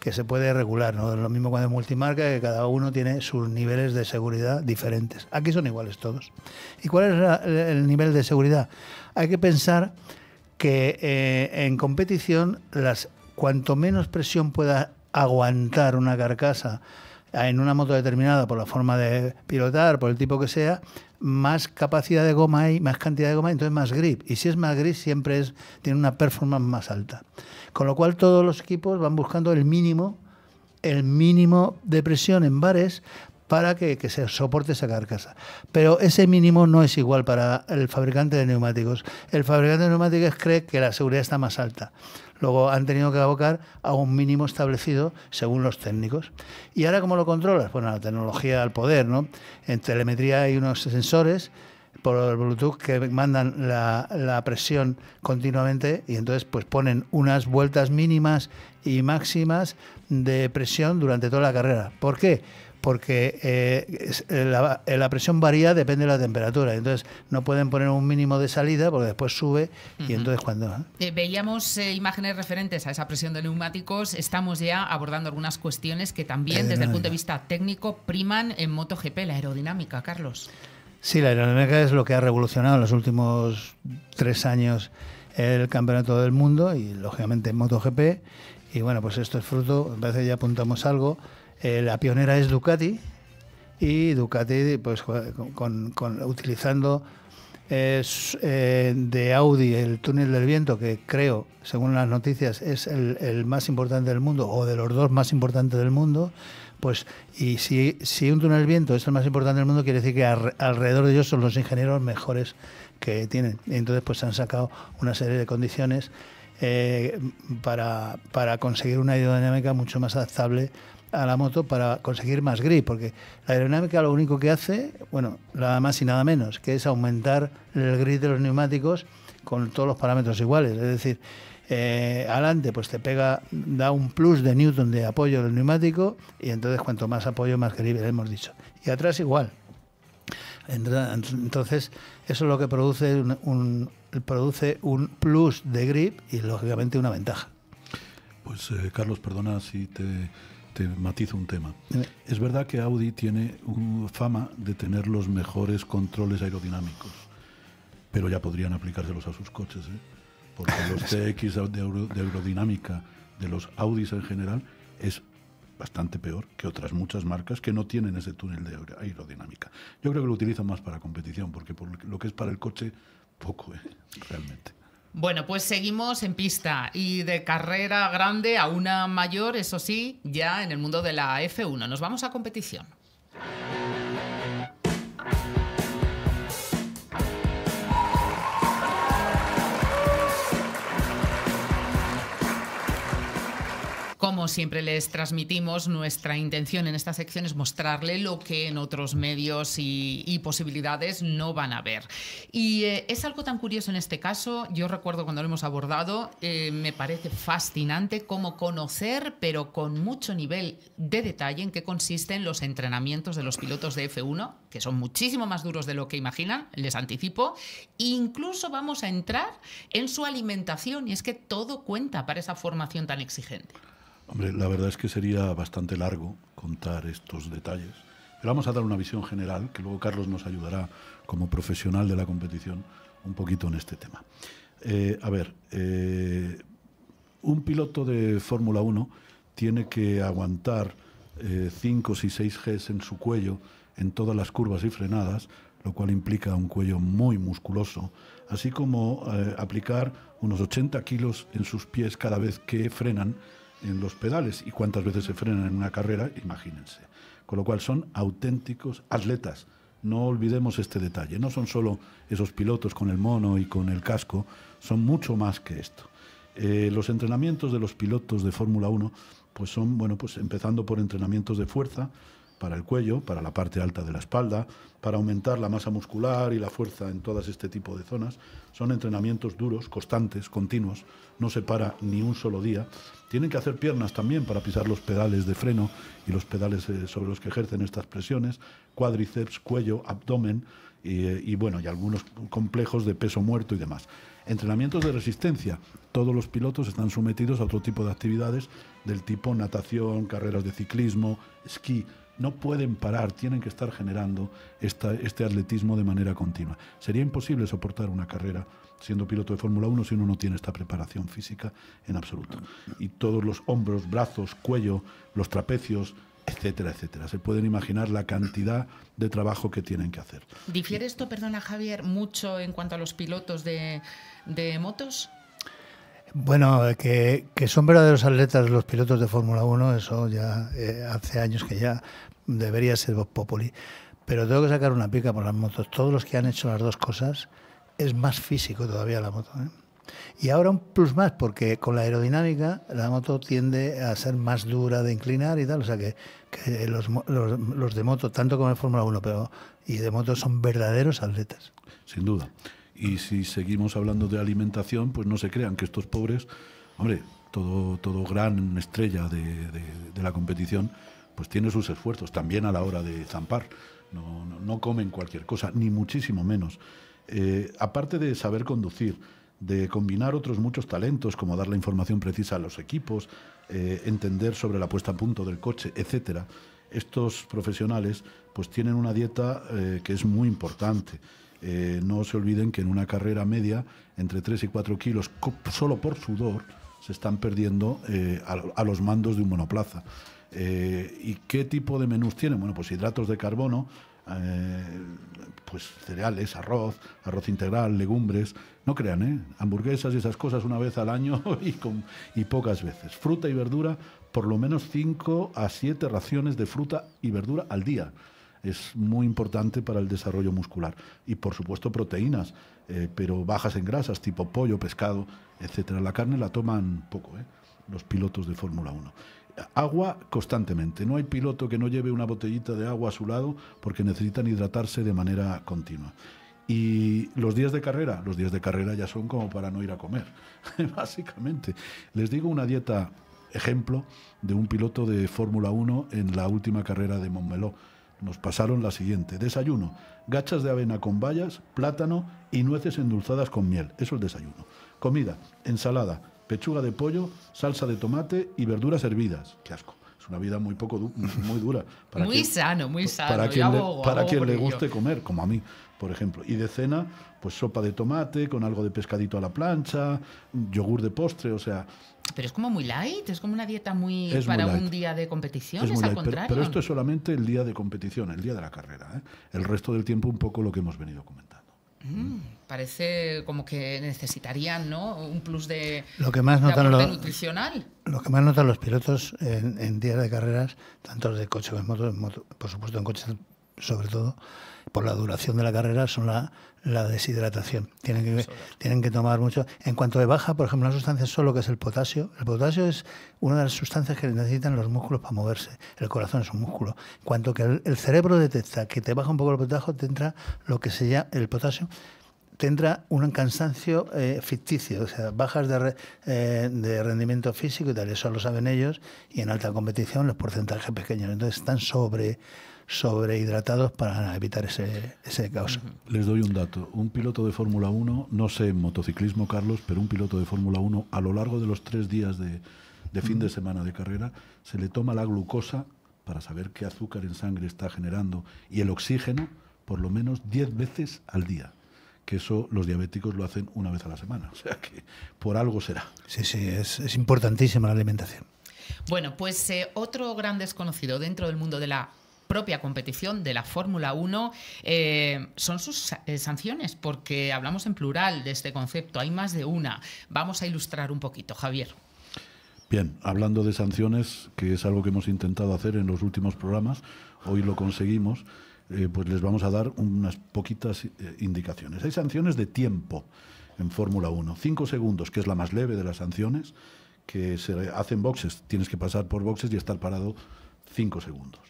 que se puede regular. No lo mismo cuando es multimarca, que cada uno tiene sus niveles de seguridad diferentes. Aquí son iguales todos. ¿Y cuál es el nivel de seguridad? Hay que pensar que eh, en competición, las, cuanto menos presión pueda aguantar una carcasa en una moto determinada por la forma de pilotar, por el tipo que sea, más capacidad de goma hay, más cantidad de goma, entonces más grip. Y si es más grip, siempre es, tiene una performance más alta. Con lo cual todos los equipos van buscando el mínimo, el mínimo de presión en bares para que, que, se soporte esa carcasa. Pero ese mínimo no es igual para el fabricante de neumáticos. El fabricante de neumáticos cree que la seguridad está más alta. Luego han tenido que abocar a un mínimo establecido según los técnicos. ¿Y ahora cómo lo controlas? Bueno, pues la tecnología al poder, ¿no? En telemetría hay unos sensores por Bluetooth que mandan la, la, presión continuamente y entonces pues ponen unas vueltas mínimas y máximas de presión durante toda la carrera. ¿Por qué? porque eh, eh, eh, la, presión varía depende de la temperatura. Entonces, no pueden poner un mínimo de salida porque después sube y entonces cuando...
veíamos imágenes referentes a esa presión de neumáticos. Estamos ya abordando algunas cuestiones que también, desde el punto de vista técnico, priman en MotoGP, la aerodinámica, Carlos.
Sí, la aerodinámica es lo que ha revolucionado en los últimos tres años el campeonato del mundo y, lógicamente, en MotoGP. Y bueno, pues esto es fruto, En parece ya apuntamos algo eh, la pionera es Ducati y Ducati, pues con, utilizando eh, eh, de Audi el túnel del viento, que creo, según las noticias, es el, más importante del mundo o de los dos más importantes del mundo. Pues, y si, un túnel del viento es el más importante del mundo, quiere decir que alrededor de ellos son los ingenieros mejores que tienen. entonces, pues han sacado una serie de condiciones para, para conseguir una aerodinámica mucho más adaptable a la moto para conseguir más grip, porque la aerodinámica lo único que hace, bueno, nada más y nada menos, que es aumentar el grip de los neumáticos con todos los parámetros iguales. Es decir, eh, adelante pues te pega, da un plus de newton de apoyo del neumático y entonces cuanto más apoyo más grip, hemos dicho. Y atrás igual. Entonces, eso es lo que produce un, produce un plus de grip y lógicamente una ventaja.
Pues eh, Carlos, perdona si te matizo un tema. Es verdad que Audi tiene fama de tener los mejores controles aerodinámicos, pero ya podrían aplicárselos a sus coches, ¿eh? porque los [LAUGHS] TX de, aerodinámica de los Audis en general es bastante peor que otras muchas marcas que no tienen ese túnel de aerodinámica. Yo creo que lo utilizan más para competición, porque lo que es para el coche, poco, ¿eh? realmente.
Bueno, pues seguimos en pista y de carrera grande a una mayor, eso sí, ya en el mundo de la F1. Nos vamos a competición. Como siempre les transmitimos, nuestra intención en esta sección es mostrarle lo que en otros medios y, posibilidades no van a ver. Y eh, es algo tan curioso en este caso, yo recuerdo cuando lo hemos abordado, eh, me parece fascinante cómo conocer, pero con mucho nivel de detalle, en qué consisten los entrenamientos de los pilotos de F1, que son muchísimo más duros de lo que imaginan, les anticipo. Incluso vamos a entrar en su alimentación y es que todo cuenta para esa formación tan exigente
la verdad es que sería bastante largo contar estos detalles, pero vamos a dar una visión general, que luego Carlos nos ayudará como profesional de la competición un poquito en este tema. Eh, a ver, eh, un piloto de Fórmula 1 tiene que aguantar 5 o 6 Gs en su cuello en todas las curvas y frenadas, lo cual implica un cuello muy musculoso, así como eh, aplicar unos 80 kilos en sus pies cada vez que frenan en los pedales y cuántas veces se frenan en una carrera, imagínense. Con lo cual son auténticos atletas. No olvidemos este detalle. No son solo esos pilotos con el mono y con el casco, son mucho más que esto. Eh, los entrenamientos de los pilotos de Fórmula 1 pues son, bueno, pues empezando por entrenamientos de fuerza, para el cuello, para la parte alta de la espalda, para aumentar la masa muscular y la fuerza en todas este tipo de zonas. Son entrenamientos duros, constantes, continuos, no se para ni un solo día. Tienen que hacer piernas también para pisar los pedales de freno y los pedales eh, sobre los que ejercen estas presiones, cuádriceps, cuello, abdomen eh, y, bueno, y algunos complejos de peso muerto y demás. Entrenamientos de resistencia. Todos los pilotos están sometidos a otro tipo de actividades del tipo natación, carreras de ciclismo, esquí, no pueden parar, tienen que estar generando este atletismo de manera continua. Sería imposible soportar una carrera siendo piloto de Fórmula 1 si uno no tiene esta preparación física en absoluto. Y todos los hombros, brazos, cuello, los trapecios, etcétera, etcétera. Se pueden imaginar la cantidad de trabajo que tienen que hacer.
¿Difiere esto, perdona Javier, mucho en cuanto a los pilotos de, de motos?
Bueno, que, son verdaderos atletas los pilotos de Fórmula 1, eso ya eh, hace años que ya debería ser vos, Popoli. Pero tengo que sacar una pica por las motos. Todos los que han hecho las dos cosas, es más físico todavía la moto. ¿eh? Y ahora un plus más, porque con la aerodinámica la moto tiende a ser más dura de inclinar y tal. O sea que, los, de moto, tanto como en Fórmula 1 pero, y de moto, son verdaderos atletas.
Sin duda. Y si seguimos hablando de alimentación, pues no se crean que estos pobres, hombre, todo, todo gran estrella de, la competición, pues tiene sus esfuerzos también a la hora de zampar. No, comen cualquier cosa, ni muchísimo menos. Eh, aparte de saber conducir, de combinar otros muchos talentos, como dar la información precisa a los equipos, eh, entender sobre la puesta a punto del coche, etcétera, estos profesionales pues tienen una dieta eh, que es muy importante eh, no se olviden que en una carrera media, entre 3 y 4 kilos solo por sudor, se están perdiendo eh, a, los mandos de un monoplaza. Eh, ¿Y qué tipo de menús tienen? Bueno, pues hidratos de carbono, pues cereales, arroz, arroz integral, legumbres, no crean, ¿eh? hamburguesas y esas cosas una vez al año [LAUGHS] y, y pocas veces. Fruta y verdura, por lo menos 5 a 7 raciones de fruta y verdura al día es muy importante para el desarrollo muscular. Y por supuesto proteínas, eh, pero bajas en grasas, tipo pollo, pescado, etcétera... La carne la toman poco ¿eh? los pilotos de Fórmula 1. Agua constantemente. No hay piloto que no lleve una botellita de agua a su lado porque necesitan hidratarse de manera continua. Y los días de carrera, los días de carrera ya son como para no ir a comer, [LAUGHS] básicamente. Les digo una dieta ejemplo de un piloto de Fórmula 1 en la última carrera de Montmeló nos pasaron la siguiente. Desayuno. Gachas de avena con bayas, plátano y nueces endulzadas con miel. Eso es el desayuno. Comida. Ensalada. Pechuga de pollo, salsa de tomate y verduras hervidas. Qué asco. Es una vida muy poco muy dura. muy
sano, muy sano. Para quien, para quien le guste
comer, como a mí por ejemplo. Y de cena, pues sopa de tomate con algo de pescadito a la plancha, yogur de postre, o sea...
Pero es como muy light, es como una dieta muy para un día de competición es al contrario. Pero, pero, esto es
solamente el día de competición, el día de la carrera. ¿eh? El resto del tiempo un poco lo que hemos venido comentando.
Mm, parece como que necesitarían ¿no? un plus de, lo que más notan nutricional.
Lo que más notan los pilotos en, días de carreras, tanto de coche como de moto, moto, por supuesto en coches sobre todo, por la duración de la carrera son la, deshidratación. Tienen que, tienen que tomar mucho. En cuanto de baja, por ejemplo, una sustancia solo que es el potasio. El potasio es una de las sustancias que necesitan los músculos para moverse. El corazón es un músculo. En cuanto que el, cerebro detecta que te baja un poco el potasio, te entra lo que se llama el potasio tendrá un cansancio eh, ficticio, o sea, bajas de, eh, de, rendimiento físico y tal, eso lo saben ellos, y en alta competición los porcentajes pequeños, entonces están sobre sobrehidratados para evitar ese, caos.
Les doy un dato. Un piloto de Fórmula 1, no sé en motociclismo, Carlos, pero un piloto de Fórmula 1 a lo largo de los tres días de, fin de semana de carrera se le toma la glucosa para saber qué azúcar en sangre está generando y el oxígeno por lo menos 10 veces al día que eso los diabéticos lo hacen una vez a la semana. O sea que por algo será. Sí, sí, es, es importantísima la alimentación.
Bueno, pues eh, otro gran desconocido dentro del mundo de la propia competición de la Fórmula 1 eh, son sus eh, sanciones, porque hablamos en plural de este concepto, hay más de una. Vamos a ilustrar un poquito, Javier.
Bien, hablando de sanciones, que es algo que hemos intentado hacer en los últimos programas, hoy lo conseguimos, eh, pues les vamos a dar unas poquitas indicaciones. Hay sanciones de tiempo en Fórmula 1, 5 segundos, que es la más leve de las sanciones, que se hacen boxes, tienes que pasar por boxes y estar parado cinco segundos.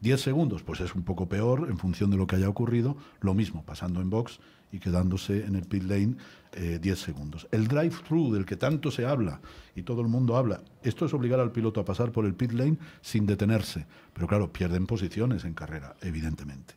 10 segundos, pues es un poco peor en función de lo que haya ocurrido. Lo mismo pasando en box y quedándose en el pit lane 10 eh, segundos. El drive through del que tanto se habla y todo el mundo habla, esto es obligar al piloto a pasar por el pit lane sin detenerse. Pero claro, pierden posiciones en carrera, evidentemente.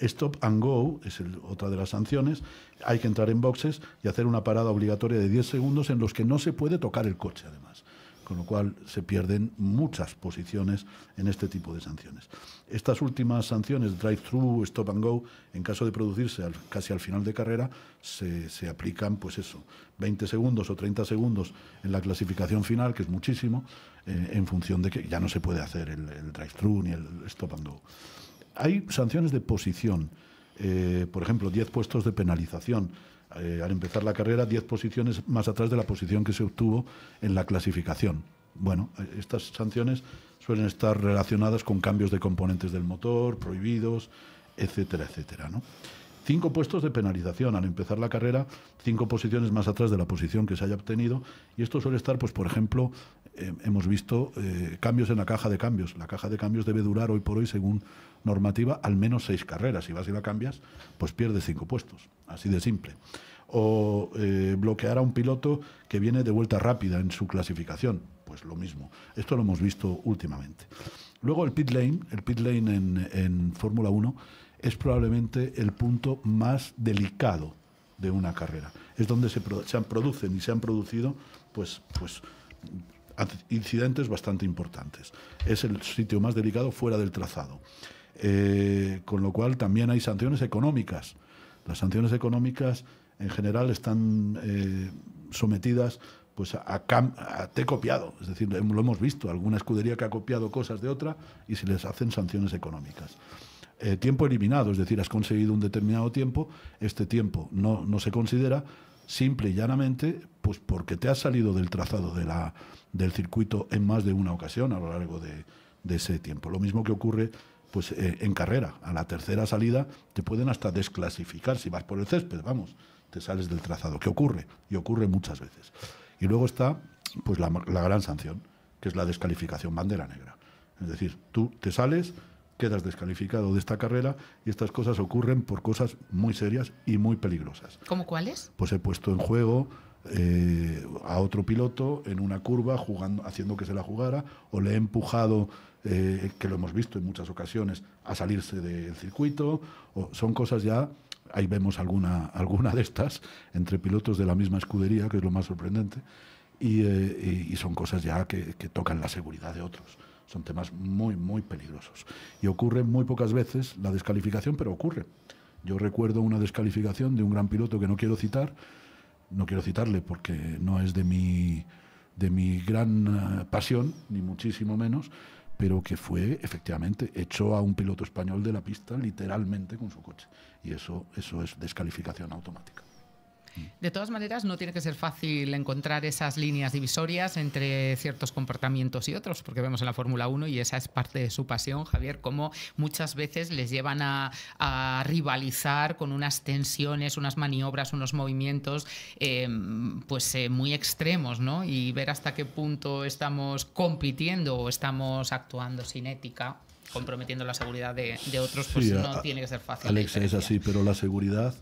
Stop and go es otra de las sanciones. Hay que entrar en boxes y hacer una parada obligatoria de 10 segundos en los que no se puede tocar el coche, además con lo cual se pierden muchas posiciones en este tipo de sanciones. Estas últimas sanciones, drive-thru, stop and go, en caso de producirse casi al final de carrera, se, aplican, pues eso, 20 segundos o 30 segundos en la clasificación final, que es muchísimo, eh, en función de que ya no se puede hacer el, drive-thru ni el stop and go. Hay sanciones de posición, eh, por ejemplo, 10 puestos de penalización eh, al empezar la carrera 10 posiciones más atrás de la posición que se obtuvo en la clasificación. Bueno, eh, estas sanciones suelen estar relacionadas con cambios de componentes del motor, prohibidos, etcétera, etcétera. ¿no? Cinco puestos de penalización al empezar la carrera, cinco posiciones más atrás de la posición que se haya obtenido. Y esto suele estar, pues, por ejemplo, eh, hemos visto cambios en la caja de cambios. La caja de cambios debe durar hoy por hoy, según normativa al menos seis carreras. Si vas y la cambias, pues pierdes cinco puestos. Así de simple. O eh, bloquear a un piloto que viene de vuelta rápida en su clasificación. Pues lo mismo. Esto lo hemos visto últimamente. Luego el pit lane, el pit lane en, Fórmula 1 es probablemente el punto más delicado de una carrera. Es donde se, han producen y se han producido pues, pues incidentes bastante importantes. Es el sitio más delicado fuera del trazado. Eh, con lo cual también hay sanciones económicas. Las sanciones económicas en general están eh, sometidas pues a, te copiado, es decir, lo hemos visto, alguna escudería que ha copiado cosas de otra y se les hacen sanciones económicas. Eh, tiempo eliminado, es decir, has conseguido un determinado tiempo, este tiempo no, no se considera, simple y llanamente, pues porque te has salido del trazado de la, del circuito en más de una ocasión a lo largo de, de ese tiempo. Lo mismo que ocurre pues eh, en carrera, a la tercera salida te pueden hasta desclasificar si vas por el césped, vamos, te sales del trazado, que ocurre, y ocurre muchas veces. Y luego está pues la, la gran sanción, que es la descalificación bandera negra. Es decir, tú te sales, quedas descalificado de esta carrera y estas cosas ocurren por cosas muy serias y muy peligrosas.
¿Cómo cuáles?
Pues he puesto en juego eh, a otro piloto en una curva, jugando, haciendo que se la jugara, o le he empujado, eh, que lo hemos visto en muchas ocasiones, a salirse del circuito. O, son cosas ya, ahí vemos alguna, [LAUGHS] alguna de estas, entre pilotos de la misma escudería, que es lo más sorprendente, eh, y, son cosas ya que, que tocan la seguridad de otros. Son temas muy, muy peligrosos. Y ocurre muy pocas veces la descalificación, pero ocurre. Yo recuerdo una descalificación de un gran piloto que no quiero citar, no quiero citarle porque no es de mi, de mi gran eh, pasión, ni muchísimo menos, pero que fue efectivamente hecho a un piloto español de la pista literalmente con su coche. Y eso, eso es descalificación automática.
De todas maneras, no tiene que ser fácil encontrar esas líneas divisorias entre ciertos comportamientos y otros, porque vemos en la Fórmula 1, y esa es parte de su pasión, Javier, cómo muchas veces les llevan a, rivalizar con unas tensiones, unas maniobras, unos movimientos eh, pues eh, muy extremos, ¿no? Y ver hasta qué punto estamos compitiendo o estamos actuando sin ética comprometiendo la seguridad de, otros, pues no tiene que ser fácil. Alexa, es así,
pero la seguridad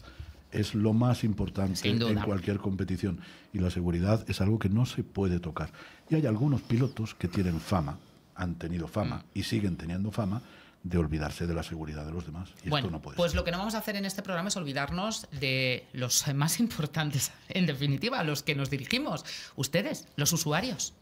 es lo más importante en cualquier competición. Y la seguridad es algo que no se puede tocar. Y hay algunos pilotos que tienen fama, han tenido fama mm. y siguen teniendo fama de olvidarse de la seguridad de los demás. Y
bueno, esto no puede pues lo que no vamos a hacer en este programa es olvidarnos de los más importantes, en definitiva, a los que nos dirigimos, ustedes, los usuarios.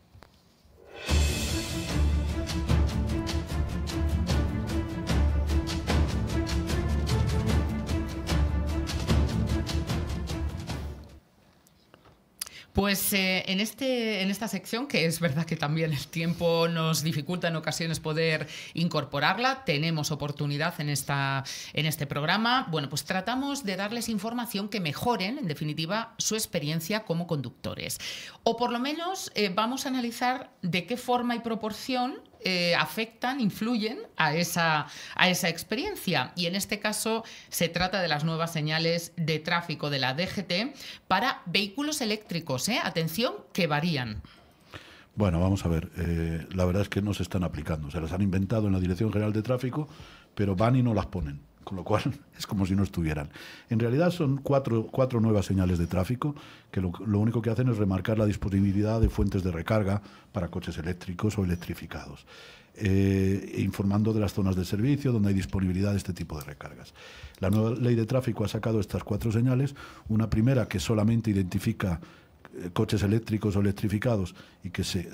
Pues eh, en, este, en esta sección, que es verdad que también el tiempo nos dificulta en ocasiones poder incorporarla, tenemos oportunidad en, esta, en este programa. Bueno, pues tratamos de darles información que mejoren, en definitiva, su experiencia como conductores. O por lo menos eh, vamos a analizar de qué forma y proporción eh, afectan, influyen a esa, a esa experiencia. Y en este caso se trata de las nuevas señales de tráfico de la DGT para vehículos eléctricos. ¿eh? Atención, que varían.
Bueno, vamos a ver. Eh, la verdad es que no se están aplicando. Se las han inventado en la Dirección General de Tráfico, pero van y no las ponen con lo cual [LAUGHS] es como si no estuvieran. En realidad son cuatro, nuevas señales de tráfico que lo, único que hacen es remarcar la disponibilidad de fuentes de recarga para coches eléctricos o electrificados, eh, informando de las zonas de servicio donde hay disponibilidad de este tipo de recargas. La nueva ley de tráfico ha sacado estas cuatro señales, una primera que solamente identifica eh, coches eléctricos o electrificados y que se,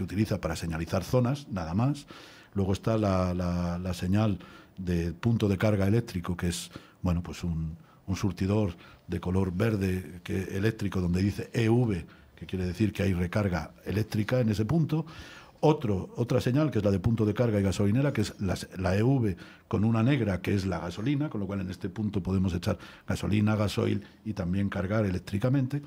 utiliza para señalizar zonas, nada más. Luego está la señal de punto de carga eléctrico, que es bueno, pues un, surtidor de color verde que, eléctrico donde dice EV, que quiere decir que hay recarga eléctrica en ese punto. Otro, otra señal que es la de punto de carga y gasolinera, que es la, la, e EV con una negra que es la gasolina, con lo cual en este punto podemos echar gasolina, gasoil y también cargar eléctricamente.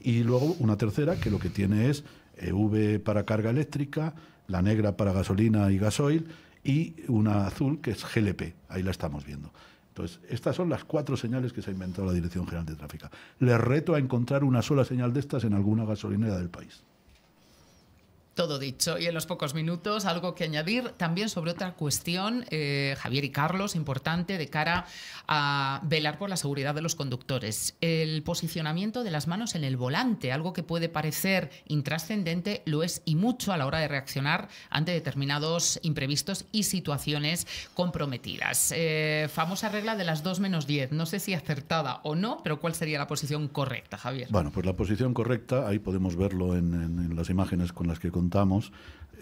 Y luego una tercera que lo que tiene es EV para carga eléctrica, la negra para gasolina y gasoil y una azul que es GLP, ahí la estamos viendo. Entonces, estas son las cuatro señales que se ha inventado la Dirección General de Tráfico. Les reto a encontrar una sola señal de estas en alguna gasolinera del país.
Todo dicho. Y en los pocos minutos, algo que añadir también sobre otra cuestión, eh, Javier y Carlos, importante de cara a velar por la seguridad de los conductores. El posicionamiento de las manos en el volante, algo que puede parecer intrascendente, lo es y mucho a la hora de reaccionar ante determinados imprevistos y situaciones comprometidas. Eh, famosa regla de las 2 menos 10. No sé si acertada o no, pero ¿cuál sería la posición correcta, Javier? Bueno,
pues la posición correcta, ahí podemos verlo en, en las imágenes con las que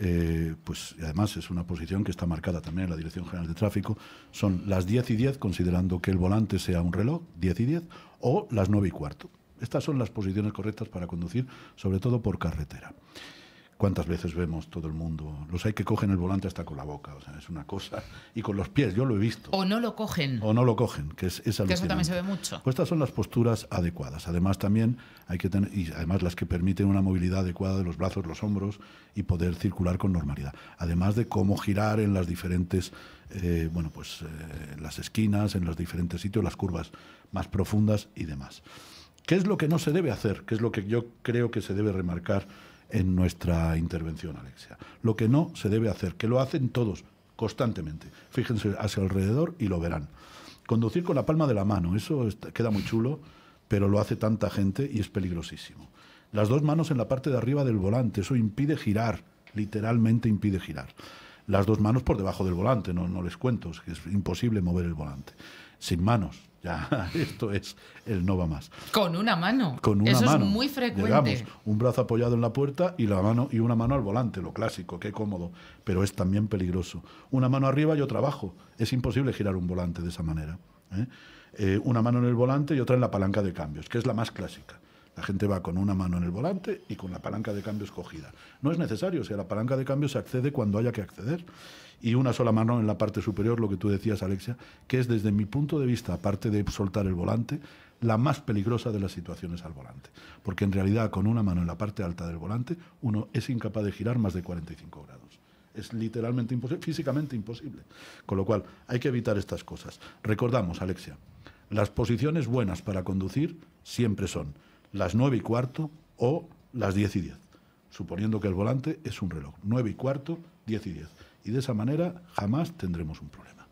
eh, pues además es una posición que está marcada también en la Dirección General de Tráfico, son las 10 y 10, considerando que el volante sea un reloj, 10 y 10, o las 9 y cuarto. Estas son las posiciones correctas para conducir, sobre todo por carretera. ¿Cuántas veces vemos todo el mundo? Los hay que cogen el volante hasta con la boca, o sea, es una cosa. Y con los pies, yo lo he visto. O no lo cogen. O no lo cogen, que es, algo Que eso también se ve mucho. Pues estas son las posturas adecuadas. Además, también hay que tener, y además las que permiten una movilidad adecuada de los brazos, los hombros y poder circular con normalidad. Además de cómo girar en las diferentes, eh, bueno, pues eh, las esquinas, en los diferentes sitios, las curvas más profundas y demás. ¿Qué es lo que no se debe hacer? ¿Qué es lo que yo creo que se debe remarcar? en nuestra intervención, Alexia. Lo que no se debe hacer, que lo hacen todos constantemente. Fíjense hacia alrededor y lo verán. Conducir con la palma de la mano, eso queda muy chulo, pero lo hace tanta gente y es peligrosísimo. Las dos manos en la parte de arriba del volante, eso impide girar, literalmente impide girar las dos manos por debajo del volante, no, no les cuento, es que es imposible mover el volante. Sin manos, [LAUGHS] ya, esto es el no va más.
Con una mano. Eso es muy frecuente.
un brazo apoyado en la puerta y, la mano, y una mano al volante, lo clásico, qué cómodo, pero es también peligroso. Una mano arriba y otra abajo. Es imposible girar un volante de esa manera. ¿eh? Eh, una mano en el volante y otra en la palanca de cambios, que es la más clásica gente va con una mano en el volante y con la palanca de cambio escogida No es necesario, si sea, la palanca de cambio se accede cuando haya que acceder. Y una sola mano en la parte superior, lo que tú decías, Alexia, que es desde mi punto de vista, aparte de soltar el volante, la más peligrosa de las situaciones al volante. Porque en realidad con una mano en la parte alta del volante uno es incapaz de girar más de 45 grados. Es literalmente imposible, físicamente imposible. Con lo cual hay que evitar estas cosas. Recordamos, Alexia, las posiciones buenas para conducir siempre son las 9 y cuarto o las 10 y 10, suponiendo que el volante es un reloj, 9 y cuarto, 10 y 10. Y de esa manera jamás tendremos un problema.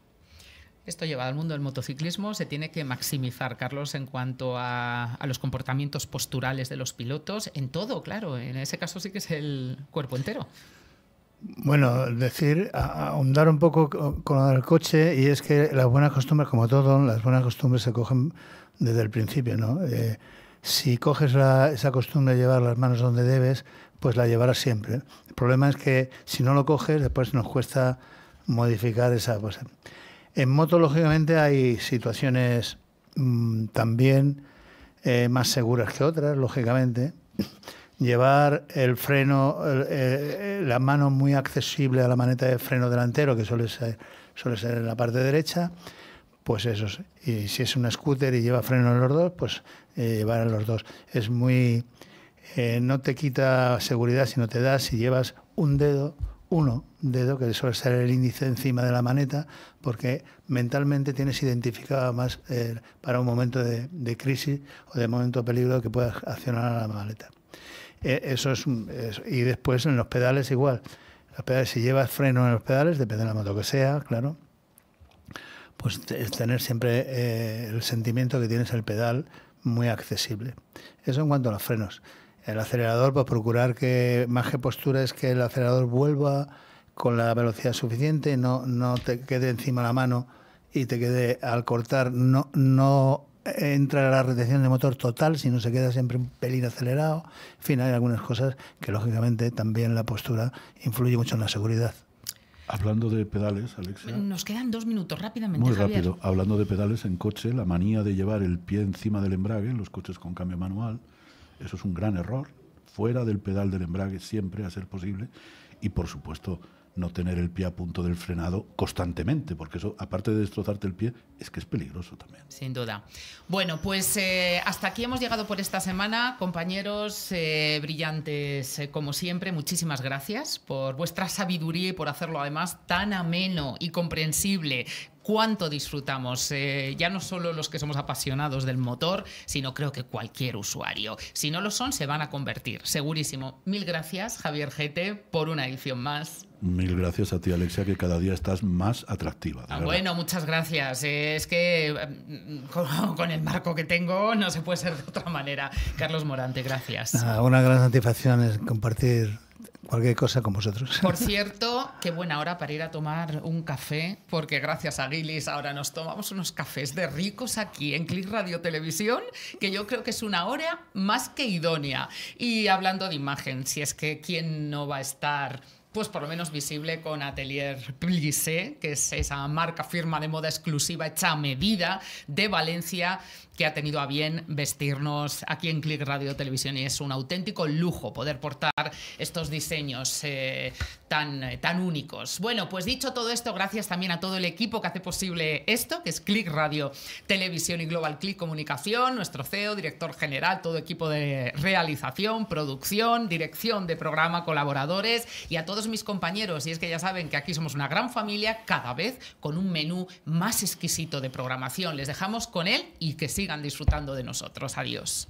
Esto lleva al mundo del motociclismo se tiene que maximizar, Carlos, en cuanto a, los comportamientos posturales de los pilotos, en todo, claro, en ese caso sí que es el cuerpo entero.
Bueno, decir, ahondar un poco con el coche y es que las buenas costumbres, como todo, las buenas costumbres se cogen desde el principio, ¿no? Eh, si coges esa costumbre de llevar las manos donde debes, pues la llevarás siempre. El problema es que si no lo coges, después nos cuesta modificar esa cosa. En moto, lógicamente, hay situaciones mm, también eh, más seguras que otras, lógicamente. Llevar el freno, eh, la mano muy accesible a la maneta de freno delantero, que suele suele ser en la parte derecha pues esos. Y si es una scooter y lleva freno en los dos, pues eh, a los dos. Es muy. Eh, no te quita seguridad, sino te da si llevas un dedo, uno dedo, que suele ser el índice encima de la maneta, porque mentalmente tienes identificado más eh, para un momento de, crisis o de momento de peligro que puedas accionar a la maleta. Eh, eso es, Y después en los pedales igual. si llevas freno en los pedales, depende de la moto que sea, claro pues tener siempre eh, el sentimiento que tienes el pedal muy accesible. Eso en cuanto a los frenos. El acelerador, pues procurar que más que postura es que el acelerador vuelva con la velocidad suficiente, no, no te quede encima la mano y te quede al cortar, no, no entra la retención de motor total, sino se queda siempre un pelín acelerado. En fin, hay algunas cosas que lógicamente también la postura influye mucho en la seguridad. Hablando de pedales, Alex
Nos quedan dos minutos rápidamente. Muy rápido.
Hablando de pedales en coche, la manía de llevar el pie encima del embrague en los coches con cambio manual, eso es un gran error. Fuera del pedal del embrague siempre, a ser posible. Y por supuesto, no tener el pie a punto del frenado constantemente, porque eso, aparte de destrozarte el pie, es que es peligroso también.
Sin duda. Bueno, pues eh, hasta aquí hemos llegado por esta semana, compañeros eh, brillantes, eh, como siempre, muchísimas gracias por vuestra sabiduría y por hacerlo además tan ameno y comprensible cuánto disfrutamos, ya no solo los que somos apasionados del motor, sino creo que cualquier usuario. Si no lo son, se van a convertir, segurísimo. Mil gracias, Javier Gete, por una edición más.
Mil gracias a ti, Alexia, que cada día estás más atractiva. Ah,
bueno, muchas gracias. Eh, es que mm, [LAUGHS] con, el marco que tengo no se puede ser de otra manera. Carlos Morante, gracias.
una gran satisfacción es compartir cualquier cosa con vosotros. Por [LAUGHS]
cierto, qué buena hora para ir a tomar un café, porque gracias a Guilis ahora nos tomamos unos cafés de ricos aquí en Click Radio Televisión, que yo creo que es una hora más que idónea. Y hablando de imagen, si es que quién no va a estar pues por lo menos visible con Atelier Plissé, que es esa marca firma de moda exclusiva hecha a medida de Valencia que ha tenido a bien vestirnos aquí en Click Radio Televisión y es un auténtico lujo poder portar estos diseños eh, tan, eh, tan únicos. Bueno, pues dicho todo esto, gracias también a todo el equipo que hace posible esto, que es Click Radio Televisión y Global Click Comunicación, nuestro CEO, director general, todo equipo de realización, producción, dirección de programa, colaboradores y a todos mis compañeros. Y es que ya saben que aquí somos una gran familia, cada vez con un menú más exquisito de programación. Les dejamos con él y que siga disfrutando de nosotros. Adiós.